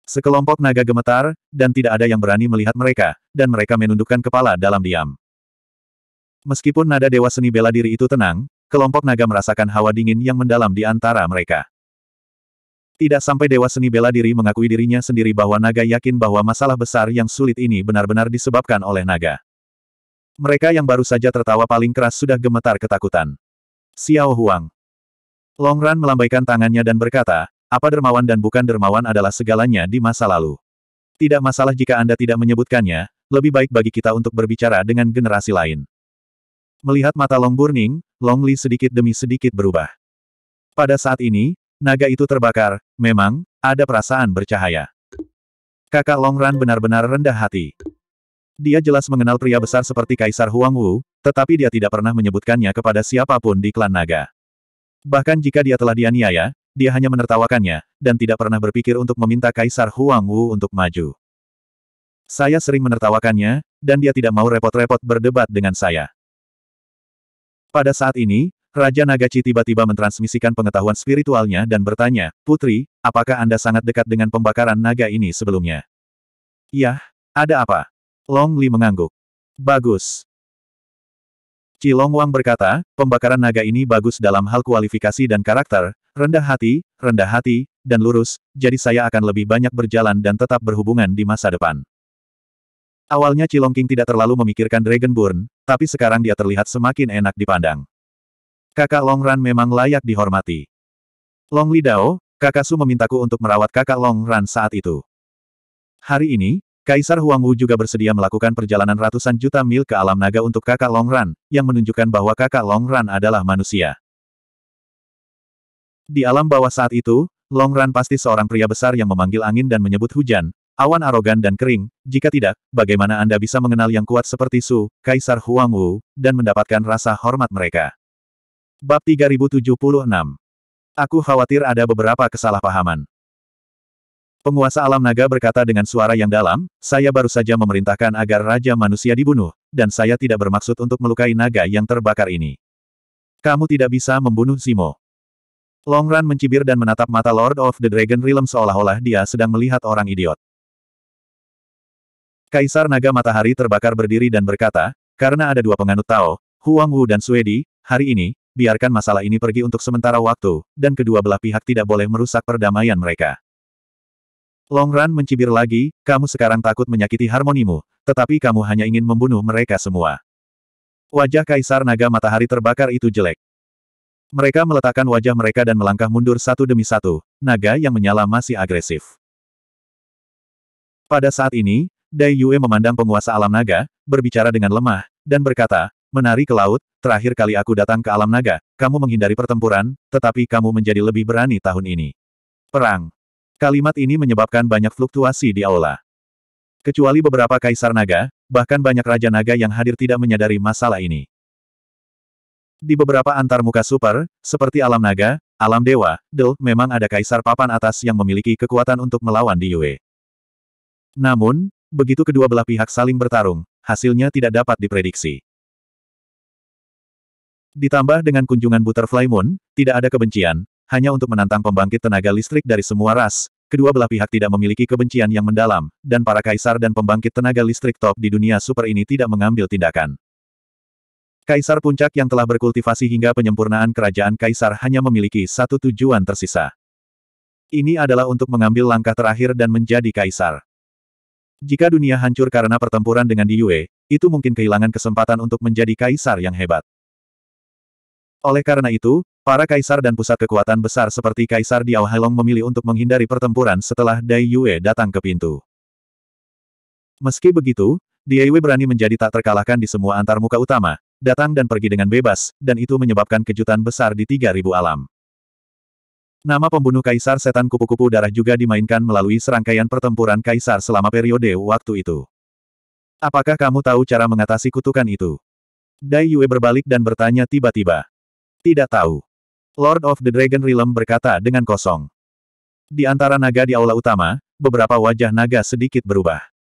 Sekelompok naga gemetar, dan tidak ada yang berani melihat mereka, dan mereka menundukkan kepala dalam diam. Meskipun nada dewa seni bela diri itu tenang, kelompok naga merasakan hawa dingin yang mendalam di antara mereka. Tidak sampai dewa seni bela diri mengakui dirinya sendiri bahwa naga yakin bahwa masalah besar yang sulit ini benar-benar disebabkan oleh naga. Mereka yang baru saja tertawa paling keras sudah gemetar ketakutan. Xiao Huang. Long Ran melambaikan tangannya dan berkata, apa dermawan dan bukan dermawan adalah segalanya di masa lalu. Tidak masalah jika Anda tidak menyebutkannya, lebih baik bagi kita untuk berbicara dengan generasi lain. Melihat mata Long Burning, Long Li sedikit demi sedikit berubah. Pada saat ini, naga itu terbakar, memang, ada perasaan bercahaya. Kakak Long Ran benar-benar rendah hati. Dia jelas mengenal pria besar seperti Kaisar Huang Wu, tetapi dia tidak pernah menyebutkannya kepada siapapun di klan naga. Bahkan jika dia telah dianiaya, dia hanya menertawakannya, dan tidak pernah berpikir untuk meminta Kaisar Huang Wu untuk maju. Saya sering menertawakannya, dan dia tidak mau repot-repot berdebat dengan saya. Pada saat ini, Raja Nagachi tiba-tiba mentransmisikan pengetahuan spiritualnya dan bertanya, Putri, apakah Anda sangat dekat dengan pembakaran naga ini sebelumnya? Yah, ada apa? Long Li mengangguk. Bagus. Cilong Wang berkata, pembakaran naga ini bagus dalam hal kualifikasi dan karakter, Rendah hati, rendah hati, dan lurus, jadi saya akan lebih banyak berjalan dan tetap berhubungan di masa depan. Awalnya Cilongking tidak terlalu memikirkan Dragonborn, tapi sekarang dia terlihat semakin enak dipandang. Kakak Longran memang layak dihormati. Long Dao, kakak Su memintaku untuk merawat kakak Long Ran saat itu. Hari ini, Kaisar Huang Wu juga bersedia melakukan perjalanan ratusan juta mil ke alam naga untuk kakak Long Ran, yang menunjukkan bahwa kakak Long Ran adalah manusia. Di alam bawah saat itu, Long Ran pasti seorang pria besar yang memanggil angin dan menyebut hujan, awan arogan dan kering, jika tidak, bagaimana Anda bisa mengenal yang kuat seperti Su, Kaisar Huang Wu, dan mendapatkan rasa hormat mereka? Bab 3076 Aku khawatir ada beberapa kesalahpahaman. Penguasa alam naga berkata dengan suara yang dalam, saya baru saja memerintahkan agar Raja Manusia dibunuh, dan saya tidak bermaksud untuk melukai naga yang terbakar ini. Kamu tidak bisa membunuh Simo. Longran mencibir dan menatap mata Lord of the Dragon Realm seolah-olah dia sedang melihat orang idiot. Kaisar Naga Matahari terbakar berdiri dan berkata, karena ada dua penganut Tao, Huang Wu dan Suedi, hari ini, biarkan masalah ini pergi untuk sementara waktu, dan kedua belah pihak tidak boleh merusak perdamaian mereka. Longran mencibir lagi, kamu sekarang takut menyakiti harmonimu, tetapi kamu hanya ingin membunuh mereka semua. Wajah Kaisar Naga Matahari terbakar itu jelek. Mereka meletakkan wajah mereka dan melangkah mundur satu demi satu, naga yang menyala masih agresif. Pada saat ini, Dai Yue memandang penguasa alam naga, berbicara dengan lemah, dan berkata, menari ke laut, terakhir kali aku datang ke alam naga, kamu menghindari pertempuran, tetapi kamu menjadi lebih berani tahun ini. Perang. Kalimat ini menyebabkan banyak fluktuasi di aula. Kecuali beberapa kaisar naga, bahkan banyak raja naga yang hadir tidak menyadari masalah ini. Di beberapa antar muka super, seperti alam naga, alam dewa, Del, memang ada kaisar papan atas yang memiliki kekuatan untuk melawan di Yue. Namun, begitu kedua belah pihak saling bertarung, hasilnya tidak dapat diprediksi. Ditambah dengan kunjungan Butterfly Moon, tidak ada kebencian, hanya untuk menantang pembangkit tenaga listrik dari semua ras, kedua belah pihak tidak memiliki kebencian yang mendalam, dan para kaisar dan pembangkit tenaga listrik top di dunia super ini tidak mengambil tindakan. Kaisar Puncak yang telah berkultivasi hingga penyempurnaan kerajaan Kaisar hanya memiliki satu tujuan tersisa. Ini adalah untuk mengambil langkah terakhir dan menjadi Kaisar. Jika dunia hancur karena pertempuran dengan Di Yue, itu mungkin kehilangan kesempatan untuk menjadi Kaisar yang hebat. Oleh karena itu, para Kaisar dan pusat kekuatan besar seperti Kaisar Diao Halong memilih untuk menghindari pertempuran setelah Dai Yue datang ke pintu. Meski begitu, Dai Yue berani menjadi tak terkalahkan di semua antarmuka utama, datang dan pergi dengan bebas, dan itu menyebabkan kejutan besar di 3000 alam. Nama pembunuh kaisar setan kupu-kupu darah juga dimainkan melalui serangkaian pertempuran kaisar selama periode waktu itu. Apakah kamu tahu cara mengatasi kutukan itu? Dai Yue berbalik dan bertanya tiba-tiba. Tidak tahu. Lord of the Dragon Realm berkata dengan kosong. Di antara naga di aula utama, beberapa wajah naga sedikit berubah.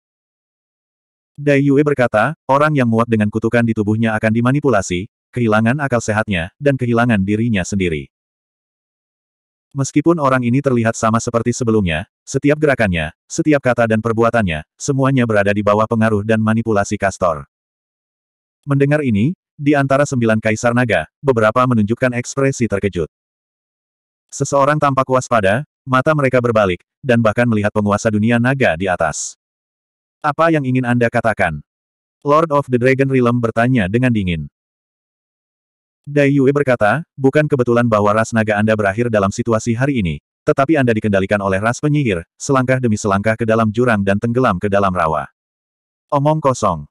Dai Yue berkata, orang yang muak dengan kutukan di tubuhnya akan dimanipulasi, kehilangan akal sehatnya, dan kehilangan dirinya sendiri. Meskipun orang ini terlihat sama seperti sebelumnya, setiap gerakannya, setiap kata dan perbuatannya, semuanya berada di bawah pengaruh dan manipulasi Kastor. Mendengar ini, di antara sembilan kaisar naga, beberapa menunjukkan ekspresi terkejut. Seseorang tampak waspada, mata mereka berbalik, dan bahkan melihat penguasa dunia naga di atas. Apa yang ingin Anda katakan? Lord of the Dragon Realm bertanya dengan dingin. Dai Yue berkata, bukan kebetulan bahwa ras naga Anda berakhir dalam situasi hari ini, tetapi Anda dikendalikan oleh ras penyihir, selangkah demi selangkah ke dalam jurang dan tenggelam ke dalam rawa. Omong kosong.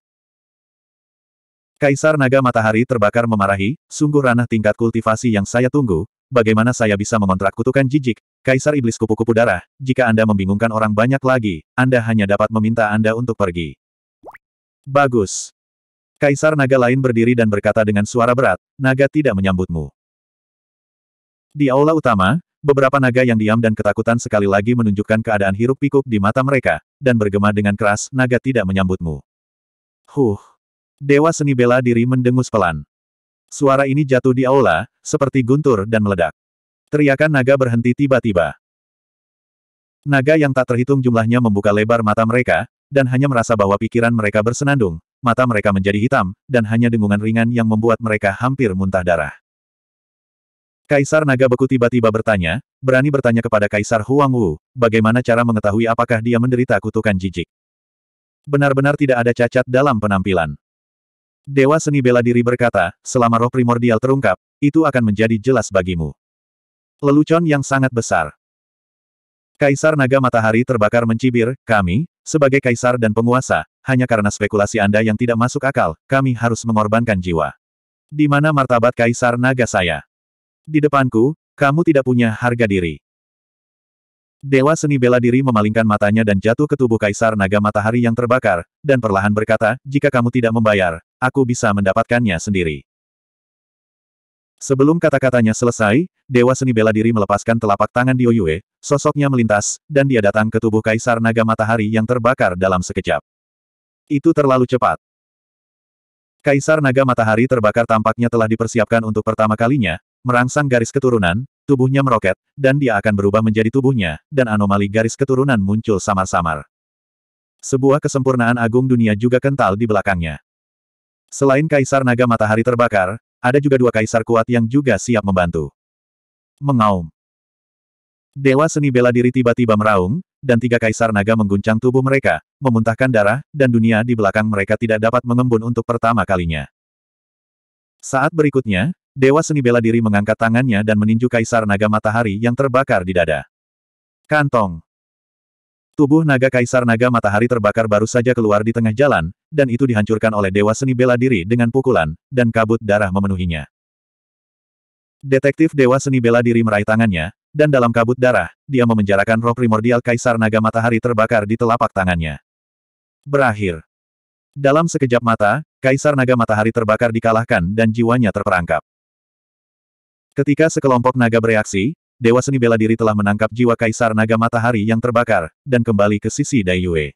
Kaisar Naga Matahari terbakar memarahi, sungguh ranah tingkat kultivasi yang saya tunggu, bagaimana saya bisa mengontrak kutukan jijik, kaisar iblis kupu-kupu darah, jika Anda membingungkan orang banyak lagi, Anda hanya dapat meminta Anda untuk pergi. Bagus. Kaisar naga lain berdiri dan berkata dengan suara berat, naga tidak menyambutmu. Di aula utama, beberapa naga yang diam dan ketakutan sekali lagi menunjukkan keadaan hiruk pikuk di mata mereka, dan bergema dengan keras, naga tidak menyambutmu. Huh. Dewa seni bela diri mendengus pelan. Suara ini jatuh di aula, seperti guntur dan meledak. Teriakan naga berhenti tiba-tiba. Naga yang tak terhitung jumlahnya membuka lebar mata mereka, dan hanya merasa bahwa pikiran mereka bersenandung, mata mereka menjadi hitam, dan hanya dengungan ringan yang membuat mereka hampir muntah darah. Kaisar Naga Beku tiba-tiba bertanya, berani bertanya kepada Kaisar Huang Wu, bagaimana cara mengetahui apakah dia menderita kutukan jijik. Benar-benar tidak ada cacat dalam penampilan. Dewa seni bela diri berkata, selama roh primordial terungkap, itu akan menjadi jelas bagimu. Lelucon yang sangat besar. Kaisar Naga Matahari terbakar mencibir, kami, sebagai kaisar dan penguasa, hanya karena spekulasi Anda yang tidak masuk akal, kami harus mengorbankan jiwa. Di mana martabat kaisar naga saya? Di depanku, kamu tidak punya harga diri. Dewa seni bela diri memalingkan matanya dan jatuh ke tubuh Kaisar Naga Matahari yang terbakar, dan perlahan berkata, jika kamu tidak membayar, aku bisa mendapatkannya sendiri. Sebelum kata-katanya selesai, Dewa seni bela diri melepaskan telapak tangan Dio Yue, sosoknya melintas, dan dia datang ke tubuh Kaisar Naga Matahari yang terbakar dalam sekejap. Itu terlalu cepat. Kaisar Naga Matahari terbakar tampaknya telah dipersiapkan untuk pertama kalinya, merangsang garis keturunan, Tubuhnya meroket, dan dia akan berubah menjadi tubuhnya, dan anomali garis keturunan muncul samar-samar. Sebuah kesempurnaan agung dunia juga kental di belakangnya. Selain Kaisar Naga Matahari terbakar, ada juga dua kaisar kuat yang juga siap membantu. Mengaum. Dewa seni bela diri tiba-tiba meraung, dan tiga kaisar naga mengguncang tubuh mereka, memuntahkan darah, dan dunia di belakang mereka tidak dapat mengembun untuk pertama kalinya. Saat berikutnya, Dewa seni bela diri mengangkat tangannya dan meninju Kaisar Naga Matahari yang terbakar di dada. Kantong. Tubuh Naga Kaisar Naga Matahari terbakar baru saja keluar di tengah jalan, dan itu dihancurkan oleh Dewa Seni Bela Diri dengan pukulan, dan kabut darah memenuhinya. Detektif Dewa Seni Bela Diri meraih tangannya, dan dalam kabut darah, dia memenjarakan roh primordial Kaisar Naga Matahari terbakar di telapak tangannya. Berakhir. Dalam sekejap mata, Kaisar Naga Matahari terbakar dikalahkan dan jiwanya terperangkap. Ketika sekelompok naga bereaksi, Dewa Seni Bela Diri telah menangkap jiwa Kaisar Naga Matahari yang terbakar, dan kembali ke sisi Dai Yue.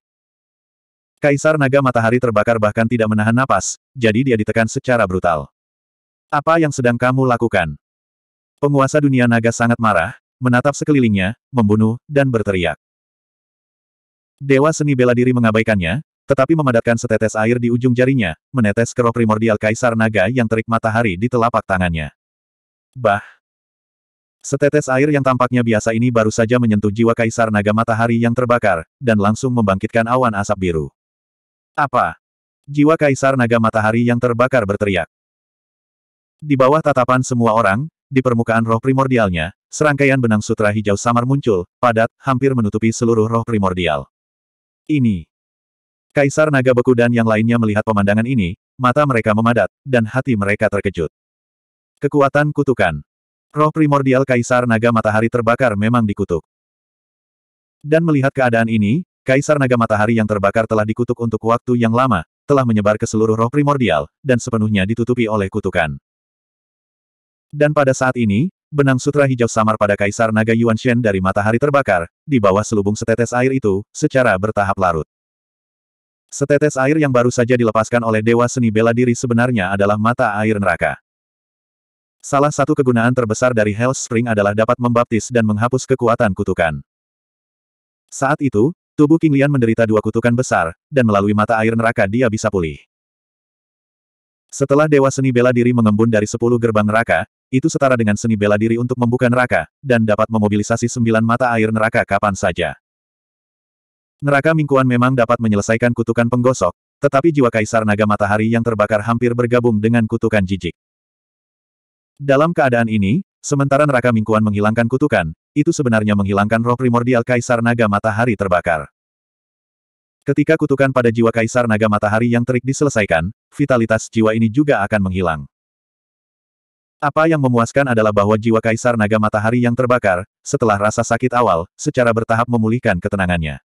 Kaisar Naga Matahari terbakar bahkan tidak menahan napas, jadi dia ditekan secara brutal. Apa yang sedang kamu lakukan? Penguasa dunia naga sangat marah, menatap sekelilingnya, membunuh, dan berteriak. Dewa seni bela diri mengabaikannya, tetapi memadatkan setetes air di ujung jarinya, menetes ke roh primordial kaisar naga yang terik matahari di telapak tangannya. Bah! Setetes air yang tampaknya biasa ini baru saja menyentuh jiwa Kaisar Naga Matahari yang terbakar, dan langsung membangkitkan awan asap biru. Apa? Jiwa Kaisar Naga Matahari yang terbakar berteriak. Di bawah tatapan semua orang, di permukaan roh primordialnya, serangkaian benang sutra hijau samar muncul, padat, hampir menutupi seluruh roh primordial. Ini. Kaisar Naga Beku dan yang lainnya melihat pemandangan ini, mata mereka memadat, dan hati mereka terkejut. Kekuatan kutukan. Roh primordial Kaisar Naga Matahari terbakar memang dikutuk. Dan melihat keadaan ini, Kaisar Naga Matahari yang terbakar telah dikutuk untuk waktu yang lama, telah menyebar ke seluruh roh primordial, dan sepenuhnya ditutupi oleh kutukan. Dan pada saat ini, benang sutra hijau samar pada Kaisar Naga Yuan Shen dari matahari terbakar, di bawah selubung setetes air itu, secara bertahap larut. Setetes air yang baru saja dilepaskan oleh Dewa Seni Bela Diri sebenarnya adalah mata air neraka. Salah satu kegunaan terbesar dari Hell's Spring adalah dapat membaptis dan menghapus kekuatan kutukan. Saat itu, tubuh King Lian menderita dua kutukan besar, dan melalui mata air neraka dia bisa pulih. Setelah Dewa Seni Bela Diri mengembun dari sepuluh gerbang neraka, itu setara dengan seni bela diri untuk membuka neraka, dan dapat memobilisasi sembilan mata air neraka kapan saja. Neraka Mingkuan memang dapat menyelesaikan kutukan penggosok, tetapi jiwa Kaisar Naga Matahari yang terbakar hampir bergabung dengan kutukan jijik. Dalam keadaan ini, sementara neraka mingkuan menghilangkan kutukan, itu sebenarnya menghilangkan roh primordial Kaisar Naga Matahari terbakar. Ketika kutukan pada jiwa Kaisar Naga Matahari yang terik diselesaikan, vitalitas jiwa ini juga akan menghilang. Apa yang memuaskan adalah bahwa jiwa Kaisar Naga Matahari yang terbakar, setelah rasa sakit awal, secara bertahap memulihkan ketenangannya.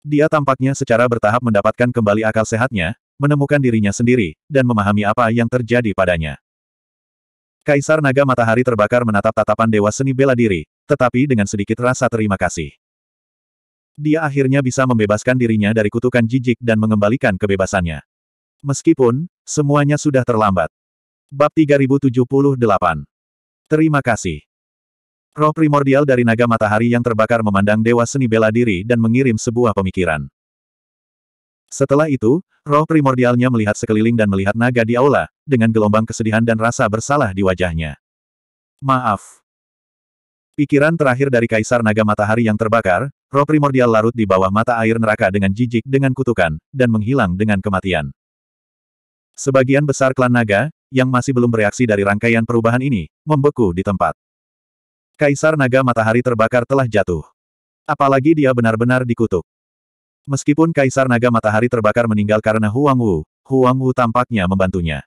Dia tampaknya secara bertahap mendapatkan kembali akal sehatnya, menemukan dirinya sendiri, dan memahami apa yang terjadi padanya. Kaisar Naga Matahari terbakar menatap tatapan Dewa Seni Bela Diri, tetapi dengan sedikit rasa terima kasih. Dia akhirnya bisa membebaskan dirinya dari kutukan jijik dan mengembalikan kebebasannya. Meskipun, semuanya sudah terlambat. Bab 3078 Terima kasih. Roh primordial dari naga matahari yang terbakar memandang Dewa Seni Bela Diri dan mengirim sebuah pemikiran. Setelah itu, roh primordialnya melihat sekeliling dan melihat naga di aula, dengan gelombang kesedihan dan rasa bersalah di wajahnya. Maaf. Pikiran terakhir dari Kaisar Naga Matahari yang terbakar, roh primordial larut di bawah mata air neraka dengan jijik dengan kutukan, dan menghilang dengan kematian. Sebagian besar klan naga, yang masih belum bereaksi dari rangkaian perubahan ini, membeku di tempat. Kaisar Naga Matahari terbakar telah jatuh. Apalagi dia benar-benar dikutuk. Meskipun Kaisar Naga Matahari terbakar meninggal karena Huang Wu, Huang Wu tampaknya membantunya.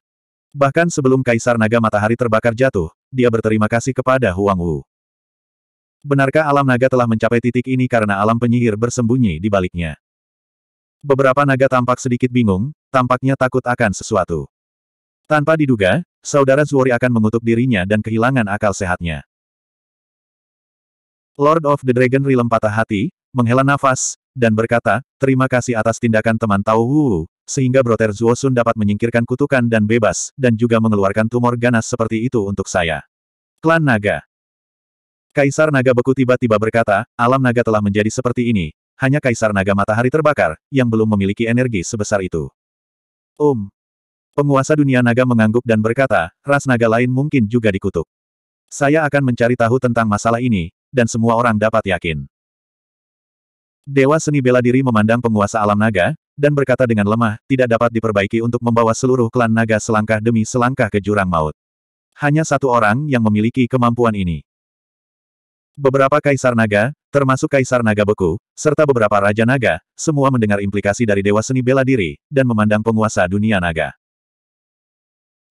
Bahkan sebelum Kaisar Naga Matahari terbakar jatuh, dia berterima kasih kepada Huang Wu. Benarkah alam naga telah mencapai titik ini karena alam penyihir bersembunyi di baliknya? Beberapa naga tampak sedikit bingung, tampaknya takut akan sesuatu. Tanpa diduga, saudara Zuori akan mengutuk dirinya dan kehilangan akal sehatnya. Lord of the Dragon Realm patah hati, menghela nafas, dan berkata, terima kasih atas tindakan teman Tao Wu, sehingga Broter Zuo Sun dapat menyingkirkan kutukan dan bebas, dan juga mengeluarkan tumor ganas seperti itu untuk saya. Klan Naga Kaisar Naga Beku tiba-tiba berkata, alam naga telah menjadi seperti ini, hanya Kaisar Naga Matahari terbakar, yang belum memiliki energi sebesar itu. Um. Penguasa dunia naga mengangguk dan berkata, ras naga lain mungkin juga dikutuk. Saya akan mencari tahu tentang masalah ini, dan semua orang dapat yakin. Dewa seni bela diri memandang penguasa alam naga, dan berkata dengan lemah, tidak dapat diperbaiki untuk membawa seluruh klan naga selangkah demi selangkah ke jurang maut. Hanya satu orang yang memiliki kemampuan ini. Beberapa kaisar naga, termasuk kaisar naga beku, serta beberapa raja naga, semua mendengar implikasi dari dewa seni bela diri, dan memandang penguasa dunia naga.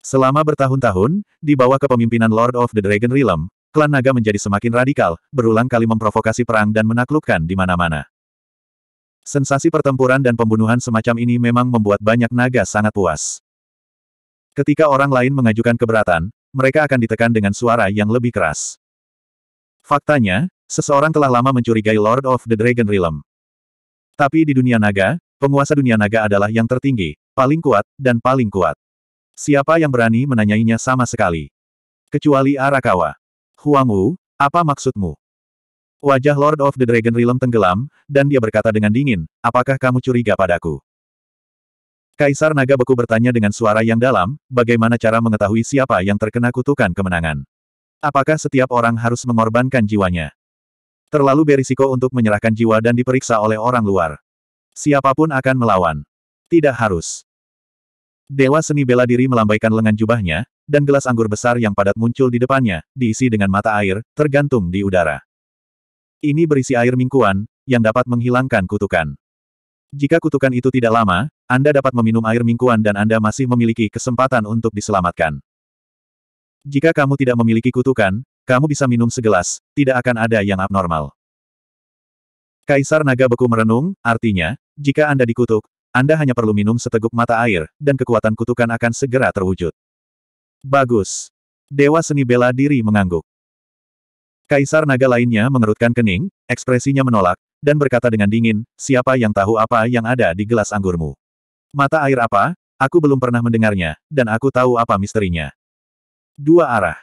Selama bertahun-tahun, di bawah kepemimpinan Lord of the Dragon Realm, klan naga menjadi semakin radikal, berulang kali memprovokasi perang dan menaklukkan di mana-mana. Sensasi pertempuran dan pembunuhan semacam ini memang membuat banyak naga sangat puas. Ketika orang lain mengajukan keberatan, mereka akan ditekan dengan suara yang lebih keras. Faktanya, seseorang telah lama mencurigai Lord of the Dragon Realm. Tapi di dunia naga, penguasa dunia naga adalah yang tertinggi, paling kuat, dan paling kuat. Siapa yang berani menanyainya sama sekali? Kecuali Arakawa. Huang Wu, apa maksudmu? Wajah Lord of the Dragon Realm tenggelam, dan dia berkata dengan dingin, apakah kamu curiga padaku? Kaisar Naga Beku bertanya dengan suara yang dalam, bagaimana cara mengetahui siapa yang terkena kutukan kemenangan? Apakah setiap orang harus mengorbankan jiwanya? Terlalu berisiko untuk menyerahkan jiwa dan diperiksa oleh orang luar. Siapapun akan melawan. Tidak harus. Dewa seni bela diri melambaikan lengan jubahnya, dan gelas anggur besar yang padat muncul di depannya, diisi dengan mata air, tergantung di udara. Ini berisi air mingkuan, yang dapat menghilangkan kutukan. Jika kutukan itu tidak lama, Anda dapat meminum air mingkuan dan Anda masih memiliki kesempatan untuk diselamatkan. Jika kamu tidak memiliki kutukan, kamu bisa minum segelas, tidak akan ada yang abnormal. Kaisar naga beku merenung, artinya, jika Anda dikutuk, Anda hanya perlu minum seteguk mata air, dan kekuatan kutukan akan segera terwujud. Bagus. Dewa seni bela diri mengangguk. Kaisar naga lainnya mengerutkan kening, ekspresinya menolak, dan berkata dengan dingin, siapa yang tahu apa yang ada di gelas anggurmu? Mata air apa? Aku belum pernah mendengarnya, dan aku tahu apa misterinya. Dua arah.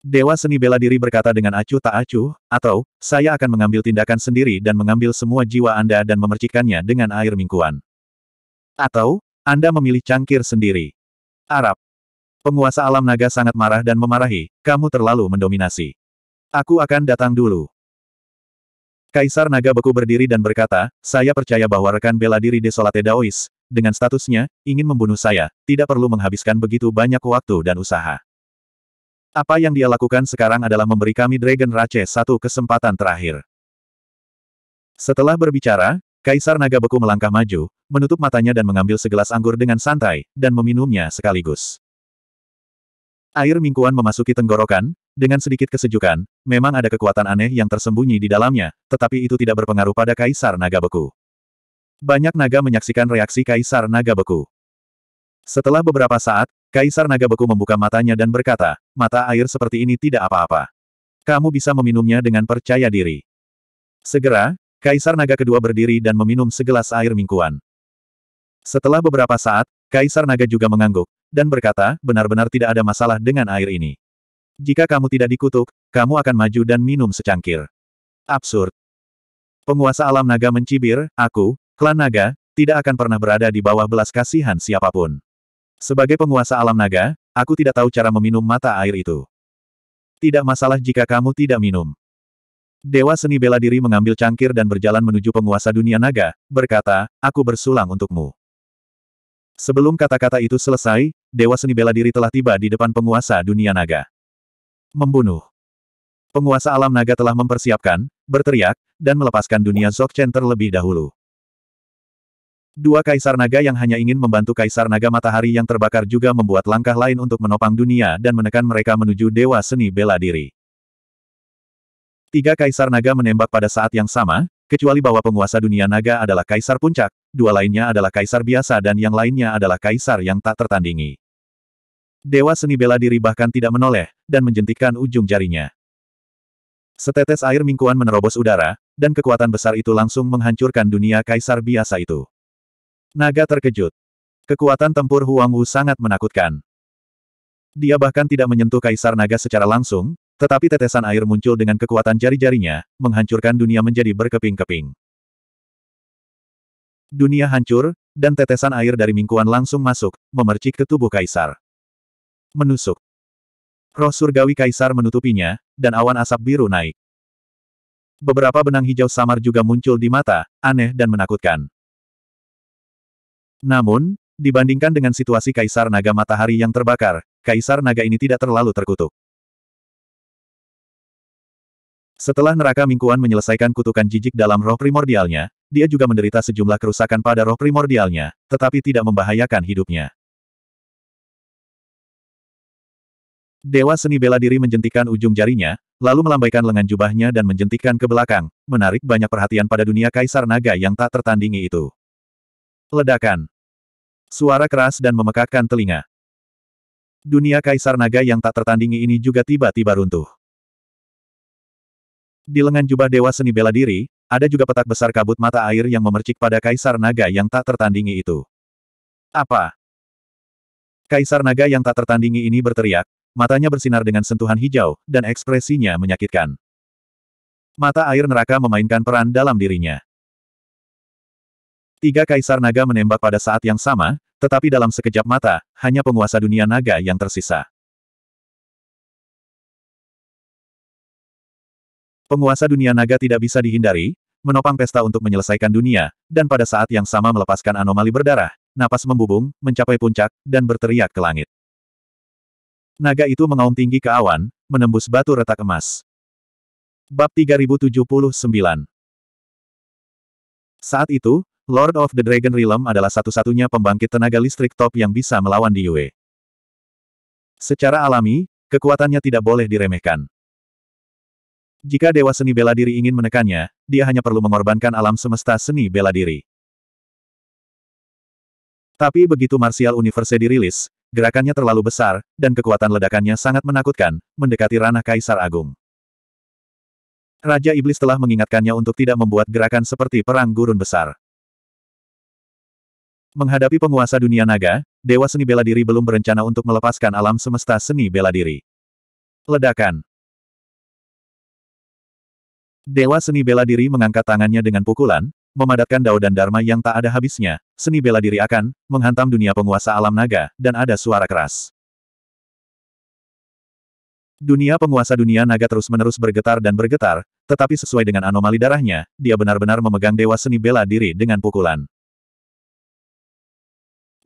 Dewa seni bela diri berkata dengan acuh tak acuh, atau, saya akan mengambil tindakan sendiri dan mengambil semua jiwa Anda dan memercikannya dengan air mingkuan. Atau, Anda memilih cangkir sendiri. Arab. Penguasa alam naga sangat marah dan memarahi, kamu terlalu mendominasi. Aku akan datang dulu. Kaisar Naga beku berdiri dan berkata, saya percaya bahwa rekan bela diri Desolate Daois, dengan statusnya, ingin membunuh saya, tidak perlu menghabiskan begitu banyak waktu dan usaha. Apa yang dia lakukan sekarang adalah memberi kami Dragon Rache satu kesempatan terakhir. Setelah berbicara, Kaisar Naga Beku melangkah maju, menutup matanya dan mengambil segelas anggur dengan santai, dan meminumnya sekaligus. Air mingkuan memasuki tenggorokan, dengan sedikit kesejukan, memang ada kekuatan aneh yang tersembunyi di dalamnya, tetapi itu tidak berpengaruh pada Kaisar Naga Beku. Banyak naga menyaksikan reaksi Kaisar Naga Beku. Setelah beberapa saat, Kaisar Naga Beku membuka matanya dan berkata, mata air seperti ini tidak apa-apa. Kamu bisa meminumnya dengan percaya diri. Segera, Kaisar Naga kedua berdiri dan meminum segelas air mingkuan. Setelah beberapa saat, Kaisar Naga juga mengangguk, dan berkata, benar-benar tidak ada masalah dengan air ini. Jika kamu tidak dikutuk, kamu akan maju dan minum secangkir. Absurd. Penguasa alam naga mencibir, aku, klan naga, tidak akan pernah berada di bawah belas kasihan siapapun. Sebagai penguasa alam naga, aku tidak tahu cara meminum mata air itu. Tidak masalah jika kamu tidak minum. Dewa seni bela diri mengambil cangkir dan berjalan menuju penguasa dunia naga, berkata, aku bersulang untukmu. Sebelum kata-kata itu selesai, Dewa seni bela diri telah tiba di depan penguasa dunia naga membunuh. Penguasa alam naga telah mempersiapkan, berteriak, dan melepaskan dunia Zokchen terlebih dahulu. Dua kaisar naga yang hanya ingin membantu kaisar naga matahari yang terbakar juga membuat langkah lain untuk menopang dunia dan menekan mereka menuju dewa seni bela diri. Tiga kaisar naga menembak pada saat yang sama, kecuali bahwa penguasa dunia naga adalah kaisar puncak, dua lainnya adalah kaisar biasa dan yang lainnya adalah kaisar yang tak tertandingi. Dewa seni bela diri bahkan tidak menoleh, dan menjentikkan ujung jarinya. Setetes air mingkuan menerobos udara, dan kekuatan besar itu langsung menghancurkan dunia kaisar biasa itu. Naga terkejut. Kekuatan tempur Huang Wu sangat menakutkan. Dia bahkan tidak menyentuh kaisar naga secara langsung, tetapi tetesan air muncul dengan kekuatan jari-jarinya, menghancurkan dunia menjadi berkeping-keping. Dunia hancur, dan tetesan air dari mingkuan langsung masuk, memercik ke tubuh kaisar menusuk. Roh surgawi kaisar menutupinya, dan awan asap biru naik. Beberapa benang hijau samar juga muncul di mata, aneh dan menakutkan. Namun, dibandingkan dengan situasi kaisar naga matahari yang terbakar, kaisar naga ini tidak terlalu terkutuk. Setelah neraka mingkuan menyelesaikan kutukan jijik dalam roh primordialnya, dia juga menderita sejumlah kerusakan pada roh primordialnya, tetapi tidak membahayakan hidupnya. Dewa seni bela diri menjentikan ujung jarinya, lalu melambaikan lengan jubahnya dan menjentikan ke belakang, menarik banyak perhatian pada dunia kaisar naga yang tak tertandingi itu. Ledakan. Suara keras dan memekakkan telinga. Dunia kaisar naga yang tak tertandingi ini juga tiba-tiba runtuh. Di lengan jubah dewa seni bela diri, ada juga petak besar kabut mata air yang memercik pada kaisar naga yang tak tertandingi itu. Apa? Kaisar naga yang tak tertandingi ini berteriak, matanya bersinar dengan sentuhan hijau, dan ekspresinya menyakitkan. Mata air neraka memainkan peran dalam dirinya. Tiga kaisar naga menembak pada saat yang sama, tetapi dalam sekejap mata, hanya penguasa dunia naga yang tersisa. Penguasa dunia naga tidak bisa dihindari, menopang pesta untuk menyelesaikan dunia, dan pada saat yang sama melepaskan anomali berdarah, napas membubung, mencapai puncak, dan berteriak ke langit. Naga itu mengaum tinggi ke awan, menembus batu retak emas. Bab 3079 Saat itu, Lord of the Dragon Realm adalah satu-satunya pembangkit tenaga listrik top yang bisa melawan Yue. Secara alami, kekuatannya tidak boleh diremehkan. Jika Dewa Seni Bela Diri ingin menekannya, dia hanya perlu mengorbankan alam semesta seni bela diri. Tapi begitu Martial Universe dirilis, Gerakannya terlalu besar, dan kekuatan ledakannya sangat menakutkan, mendekati ranah Kaisar Agung. Raja Iblis telah mengingatkannya untuk tidak membuat gerakan seperti perang gurun besar. Menghadapi penguasa dunia naga, Dewa Seni Bela Diri belum berencana untuk melepaskan alam semesta seni bela diri. Ledakan Dewa Seni Bela Diri mengangkat tangannya dengan pukulan, memadatkan dao dan dharma yang tak ada habisnya, seni bela diri akan menghantam dunia penguasa alam naga, dan ada suara keras. Dunia penguasa dunia naga terus-menerus bergetar dan bergetar, tetapi sesuai dengan anomali darahnya, dia benar-benar memegang dewa seni bela diri dengan pukulan.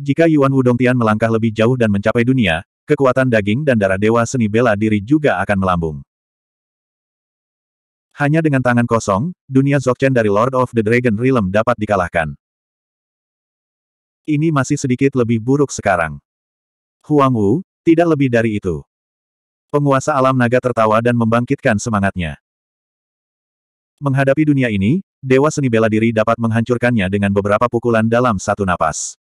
Jika Yuan Wudong Tian melangkah lebih jauh dan mencapai dunia, kekuatan daging dan darah dewa seni bela diri juga akan melambung. Hanya dengan tangan kosong, dunia Dzogchen dari Lord of the Dragon Realm dapat dikalahkan. Ini masih sedikit lebih buruk sekarang. Huang Wu, tidak lebih dari itu. Penguasa alam naga tertawa dan membangkitkan semangatnya. Menghadapi dunia ini, Dewa Seni Bela Diri dapat menghancurkannya dengan beberapa pukulan dalam satu napas.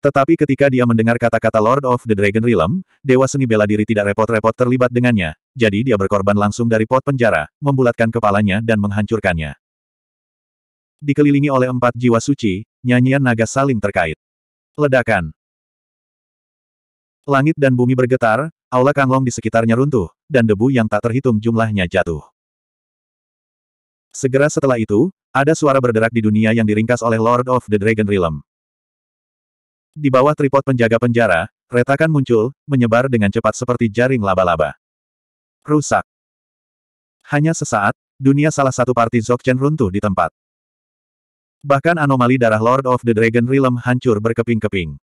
Tetapi ketika dia mendengar kata-kata Lord of the Dragon Realm, Dewa Seni Bela Diri tidak repot-repot terlibat dengannya, jadi dia berkorban langsung dari pot penjara, membulatkan kepalanya dan menghancurkannya. Dikelilingi oleh empat jiwa suci, nyanyian naga saling terkait. Ledakan. Langit dan bumi bergetar, aula Kanglong di sekitarnya runtuh, dan debu yang tak terhitung jumlahnya jatuh. Segera setelah itu, ada suara berderak di dunia yang diringkas oleh Lord of the Dragon Realm. Di bawah tripod penjaga penjara, retakan muncul, menyebar dengan cepat seperti jaring laba-laba. Rusak. Hanya sesaat, dunia salah satu parti Zokchen runtuh di tempat. Bahkan anomali darah Lord of the Dragon Realm hancur berkeping-keping.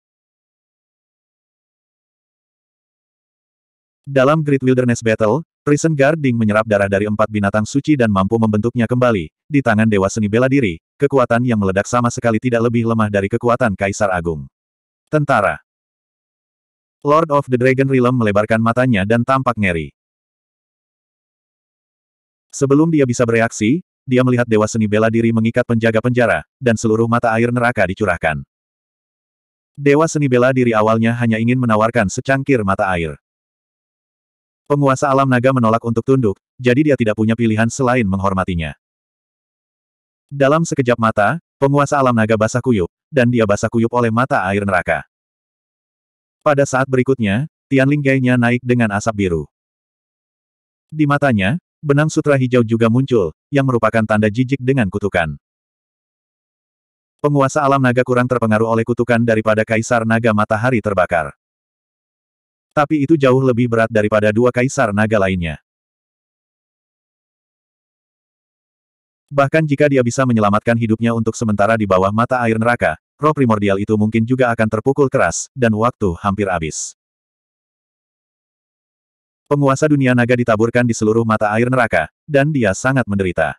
Dalam Great Wilderness Battle, Prison Guarding menyerap darah dari empat binatang suci dan mampu membentuknya kembali, di tangan Dewa Seni Bela Diri, kekuatan yang meledak sama sekali tidak lebih lemah dari kekuatan Kaisar Agung. Tentara. Lord of the Dragon Realm melebarkan matanya dan tampak ngeri. Sebelum dia bisa bereaksi, dia melihat Dewa Seni Bela Diri mengikat penjaga penjara, dan seluruh mata air neraka dicurahkan. Dewa Seni Bela Diri awalnya hanya ingin menawarkan secangkir mata air. Penguasa alam naga menolak untuk tunduk, jadi dia tidak punya pilihan selain menghormatinya. Dalam sekejap mata, penguasa alam naga basah kuyup, dan dia basah kuyup oleh mata air neraka. Pada saat berikutnya, Tianling Gai-nya naik dengan asap biru. Di matanya, benang sutra hijau juga muncul, yang merupakan tanda jijik dengan kutukan. Penguasa alam naga kurang terpengaruh oleh kutukan daripada kaisar naga matahari terbakar. Tapi itu jauh lebih berat daripada dua kaisar naga lainnya. Bahkan jika dia bisa menyelamatkan hidupnya untuk sementara di bawah mata air neraka, roh primordial itu mungkin juga akan terpukul keras, dan waktu hampir habis. Penguasa dunia naga ditaburkan di seluruh mata air neraka, dan dia sangat menderita.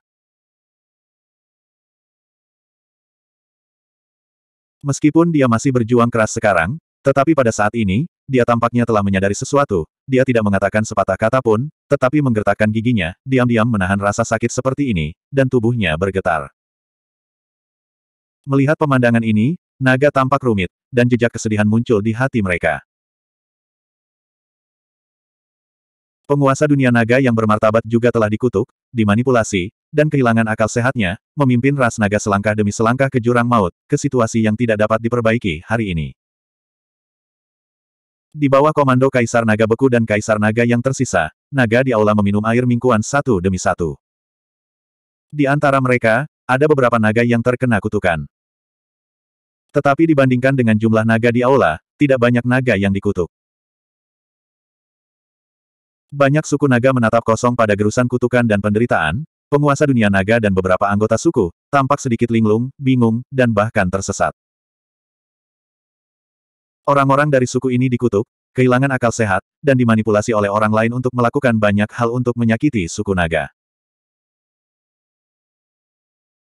Meskipun dia masih berjuang keras sekarang, tetapi pada saat ini, dia tampaknya telah menyadari sesuatu, dia tidak mengatakan sepatah kata pun, tetapi menggertakkan giginya, diam-diam menahan rasa sakit seperti ini, dan tubuhnya bergetar. Melihat pemandangan ini, naga tampak rumit, dan jejak kesedihan muncul di hati mereka. Penguasa dunia naga yang bermartabat juga telah dikutuk, dimanipulasi, dan kehilangan akal sehatnya, memimpin ras naga selangkah demi selangkah ke jurang maut, ke situasi yang tidak dapat diperbaiki hari ini. Di bawah komando Kaisar Naga Beku dan Kaisar Naga yang tersisa, naga di aula meminum air mingkuan satu demi satu. Di antara mereka, ada beberapa naga yang terkena kutukan. Tetapi dibandingkan dengan jumlah naga di aula, tidak banyak naga yang dikutuk. Banyak suku naga menatap kosong pada gerusan kutukan dan penderitaan, penguasa dunia naga dan beberapa anggota suku, tampak sedikit linglung, bingung, dan bahkan tersesat. Orang-orang dari suku ini dikutuk, kehilangan akal sehat, dan dimanipulasi oleh orang lain untuk melakukan banyak hal untuk menyakiti suku naga.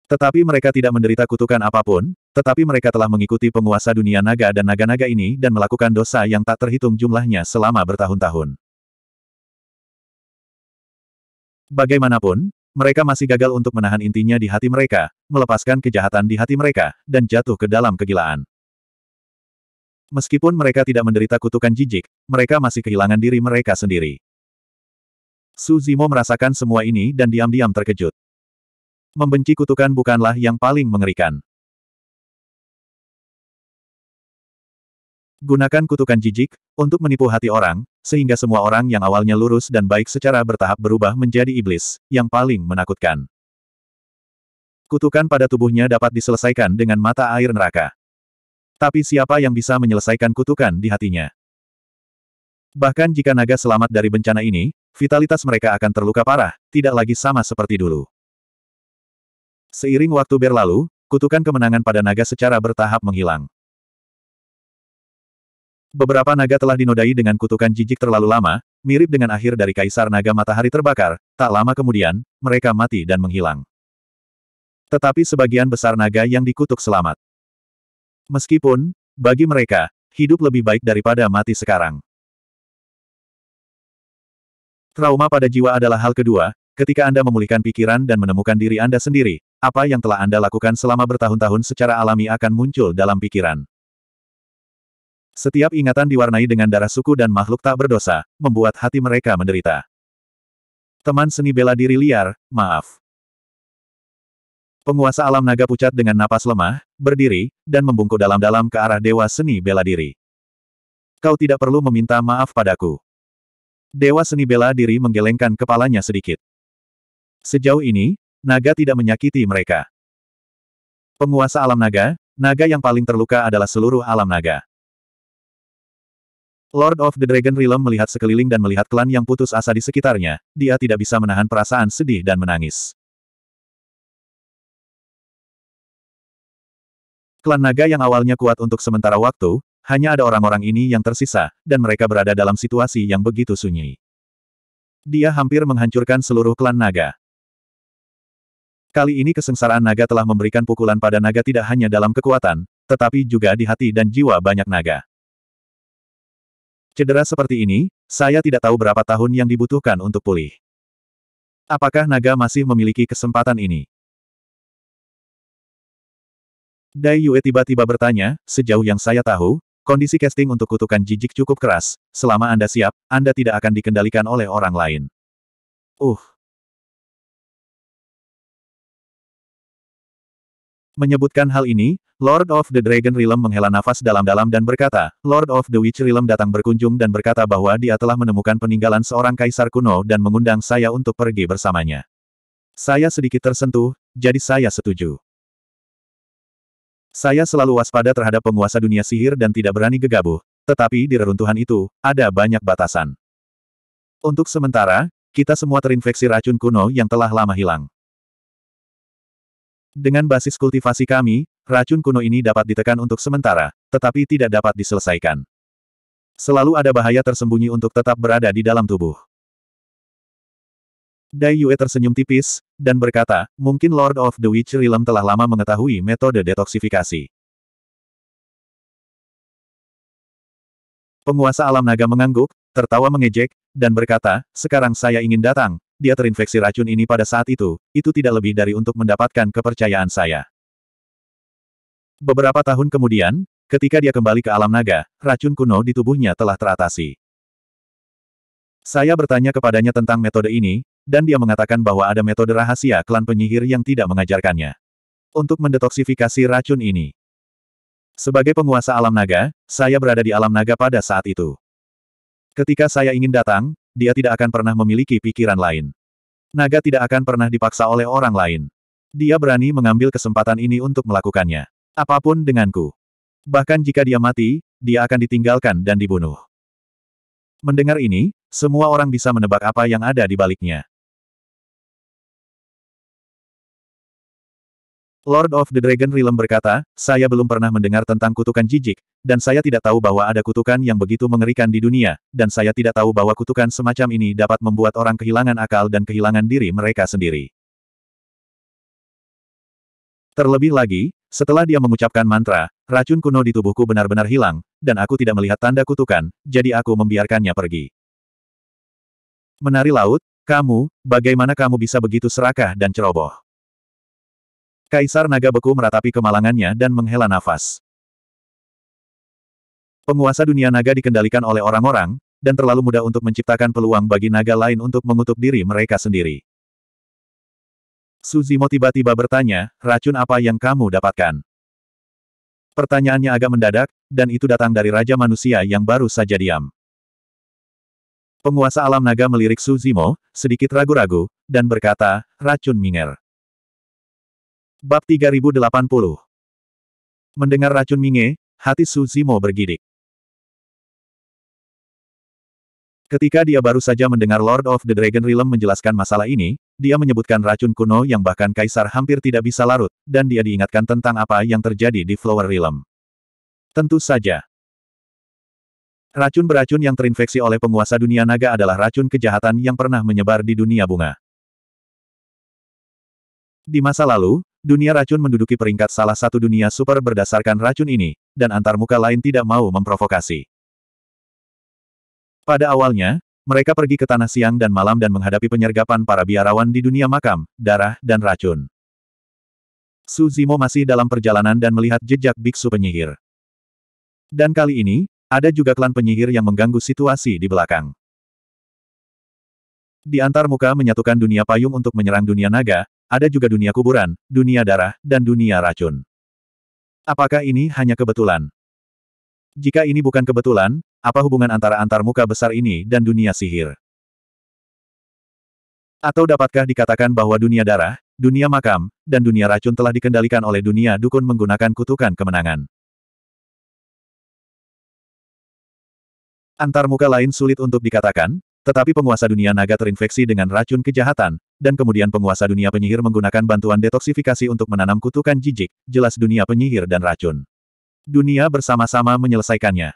Tetapi mereka tidak menderita kutukan apapun, tetapi mereka telah mengikuti penguasa dunia naga dan naga-naga ini dan melakukan dosa yang tak terhitung jumlahnya selama bertahun-tahun. Bagaimanapun, mereka masih gagal untuk menahan intinya di hati mereka, melepaskan kejahatan di hati mereka, dan jatuh ke dalam kegilaan. Meskipun mereka tidak menderita kutukan jijik, mereka masih kehilangan diri mereka sendiri. Su merasakan semua ini dan diam-diam terkejut. Membenci kutukan bukanlah yang paling mengerikan. Gunakan kutukan jijik, untuk menipu hati orang, sehingga semua orang yang awalnya lurus dan baik secara bertahap berubah menjadi iblis, yang paling menakutkan. Kutukan pada tubuhnya dapat diselesaikan dengan mata air neraka. Tapi siapa yang bisa menyelesaikan kutukan di hatinya? Bahkan jika naga selamat dari bencana ini, vitalitas mereka akan terluka parah, tidak lagi sama seperti dulu. Seiring waktu berlalu, kutukan kemenangan pada naga secara bertahap menghilang. Beberapa naga telah dinodai dengan kutukan jijik terlalu lama, mirip dengan akhir dari kaisar naga matahari terbakar, tak lama kemudian, mereka mati dan menghilang. Tetapi sebagian besar naga yang dikutuk selamat. Meskipun, bagi mereka, hidup lebih baik daripada mati sekarang. Trauma pada jiwa adalah hal kedua, ketika Anda memulihkan pikiran dan menemukan diri Anda sendiri, apa yang telah Anda lakukan selama bertahun-tahun secara alami akan muncul dalam pikiran. Setiap ingatan diwarnai dengan darah suku dan makhluk tak berdosa, membuat hati mereka menderita. Teman seni bela diri liar, maaf. Penguasa alam naga pucat dengan napas lemah, berdiri, dan membungkuk dalam-dalam ke arah Dewa Seni Bela Diri. Kau tidak perlu meminta maaf padaku. Dewa Seni Bela Diri menggelengkan kepalanya sedikit. Sejauh ini, naga tidak menyakiti mereka. Penguasa alam naga, naga yang paling terluka adalah seluruh alam naga. Lord of the Dragon Realm melihat sekeliling dan melihat klan yang putus asa di sekitarnya, dia tidak bisa menahan perasaan sedih dan menangis. Klan naga yang awalnya kuat untuk sementara waktu, hanya ada orang-orang ini yang tersisa, dan mereka berada dalam situasi yang begitu sunyi. Dia hampir menghancurkan seluruh klan naga. Kali ini kesengsaraan naga telah memberikan pukulan pada naga tidak hanya dalam kekuatan, tetapi juga di hati dan jiwa banyak naga. Cedera seperti ini, saya tidak tahu berapa tahun yang dibutuhkan untuk pulih. Apakah naga masih memiliki kesempatan ini? Dai Yue tiba-tiba bertanya, sejauh yang saya tahu, kondisi casting untuk kutukan jijik cukup keras, selama Anda siap, Anda tidak akan dikendalikan oleh orang lain. Uh. Menyebutkan hal ini, Lord of the Dragon Realm menghela nafas dalam-dalam dan berkata, Lord of the Witch Realm datang berkunjung dan berkata bahwa dia telah menemukan peninggalan seorang kaisar kuno dan mengundang saya untuk pergi bersamanya. Saya sedikit tersentuh, jadi saya setuju. Saya selalu waspada terhadap penguasa dunia sihir dan tidak berani gegabah, tetapi di reruntuhan itu, ada banyak batasan. Untuk sementara, kita semua terinfeksi racun kuno yang telah lama hilang. Dengan basis kultivasi kami, racun kuno ini dapat ditekan untuk sementara, tetapi tidak dapat diselesaikan. Selalu ada bahaya tersembunyi untuk tetap berada di dalam tubuh. Dai Yue tersenyum tipis, dan berkata, mungkin Lord of the Witch Realm telah lama mengetahui metode detoksifikasi. Penguasa alam naga mengangguk, tertawa mengejek, dan berkata, sekarang saya ingin datang, dia terinfeksi racun ini pada saat itu, itu tidak lebih dari untuk mendapatkan kepercayaan saya. Beberapa tahun kemudian, ketika dia kembali ke alam naga, racun kuno di tubuhnya telah teratasi. Saya bertanya kepadanya tentang metode ini, dan dia mengatakan bahwa ada metode rahasia klan penyihir yang tidak mengajarkannya. Untuk mendetoksifikasi racun ini. Sebagai penguasa alam naga, saya berada di alam naga pada saat itu. Ketika saya ingin datang, dia tidak akan pernah memiliki pikiran lain. Naga tidak akan pernah dipaksa oleh orang lain. Dia berani mengambil kesempatan ini untuk melakukannya. Apapun denganku. Bahkan jika dia mati, dia akan ditinggalkan dan dibunuh. Mendengar ini, semua orang bisa menebak apa yang ada di baliknya. Lord of the Dragon Realm berkata, saya belum pernah mendengar tentang kutukan jijik, dan saya tidak tahu bahwa ada kutukan yang begitu mengerikan di dunia, dan saya tidak tahu bahwa kutukan semacam ini dapat membuat orang kehilangan akal dan kehilangan diri mereka sendiri. Terlebih lagi, setelah dia mengucapkan mantra, racun kuno di tubuhku benar-benar hilang, dan aku tidak melihat tanda kutukan, jadi aku membiarkannya pergi. Menari laut, kamu, bagaimana kamu bisa begitu serakah dan ceroboh? Kaisar Naga Beku meratapi kemalangannya dan menghela nafas. Penguasa dunia naga dikendalikan oleh orang-orang, dan terlalu mudah untuk menciptakan peluang bagi naga lain untuk mengutuk diri mereka sendiri. Suzimo tiba-tiba bertanya, racun apa yang kamu dapatkan? Pertanyaannya agak mendadak, dan itu datang dari Raja Manusia yang baru saja diam. Penguasa alam naga melirik Suzimo, sedikit ragu-ragu, dan berkata, racun Minger. Bab 3080 Mendengar racun Minge, hati Suzimo bergidik. Ketika dia baru saja mendengar Lord of the Dragon Realm menjelaskan masalah ini, dia menyebutkan racun kuno yang bahkan kaisar hampir tidak bisa larut, dan dia diingatkan tentang apa yang terjadi di Flower Realm. Tentu saja. Racun beracun yang terinfeksi oleh penguasa dunia naga adalah racun kejahatan yang pernah menyebar di dunia bunga. Di masa lalu, Dunia racun menduduki peringkat salah satu dunia super berdasarkan racun ini, dan antarmuka lain tidak mau memprovokasi. Pada awalnya, mereka pergi ke tanah siang dan malam dan menghadapi penyergapan para biarawan di dunia makam, darah, dan racun. Su masih dalam perjalanan dan melihat jejak biksu penyihir. Dan kali ini, ada juga klan penyihir yang mengganggu situasi di belakang. Di antar muka menyatukan dunia payung untuk menyerang dunia naga, ada juga dunia kuburan, dunia darah, dan dunia racun. Apakah ini hanya kebetulan? Jika ini bukan kebetulan, apa hubungan antara antarmuka besar ini dan dunia sihir? Atau dapatkah dikatakan bahwa dunia darah, dunia makam, dan dunia racun telah dikendalikan oleh dunia dukun menggunakan kutukan kemenangan? Antarmuka lain sulit untuk dikatakan, tetapi penguasa dunia naga terinfeksi dengan racun kejahatan, dan kemudian penguasa dunia penyihir menggunakan bantuan detoksifikasi untuk menanam kutukan jijik, jelas dunia penyihir dan racun. Dunia bersama-sama menyelesaikannya.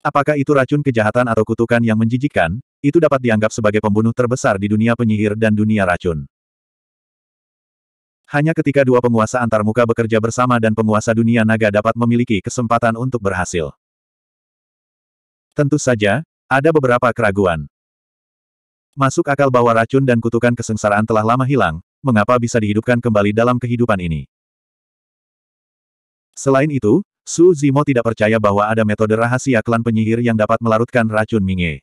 Apakah itu racun kejahatan atau kutukan yang menjijikkan, itu dapat dianggap sebagai pembunuh terbesar di dunia penyihir dan dunia racun. Hanya ketika dua penguasa antarmuka bekerja bersama dan penguasa dunia naga dapat memiliki kesempatan untuk berhasil. Tentu saja, ada beberapa keraguan. Masuk akal bahwa racun dan kutukan kesengsaraan telah lama hilang, mengapa bisa dihidupkan kembali dalam kehidupan ini? Selain itu, Su Zimo tidak percaya bahwa ada metode rahasia klan penyihir yang dapat melarutkan racun Mingye.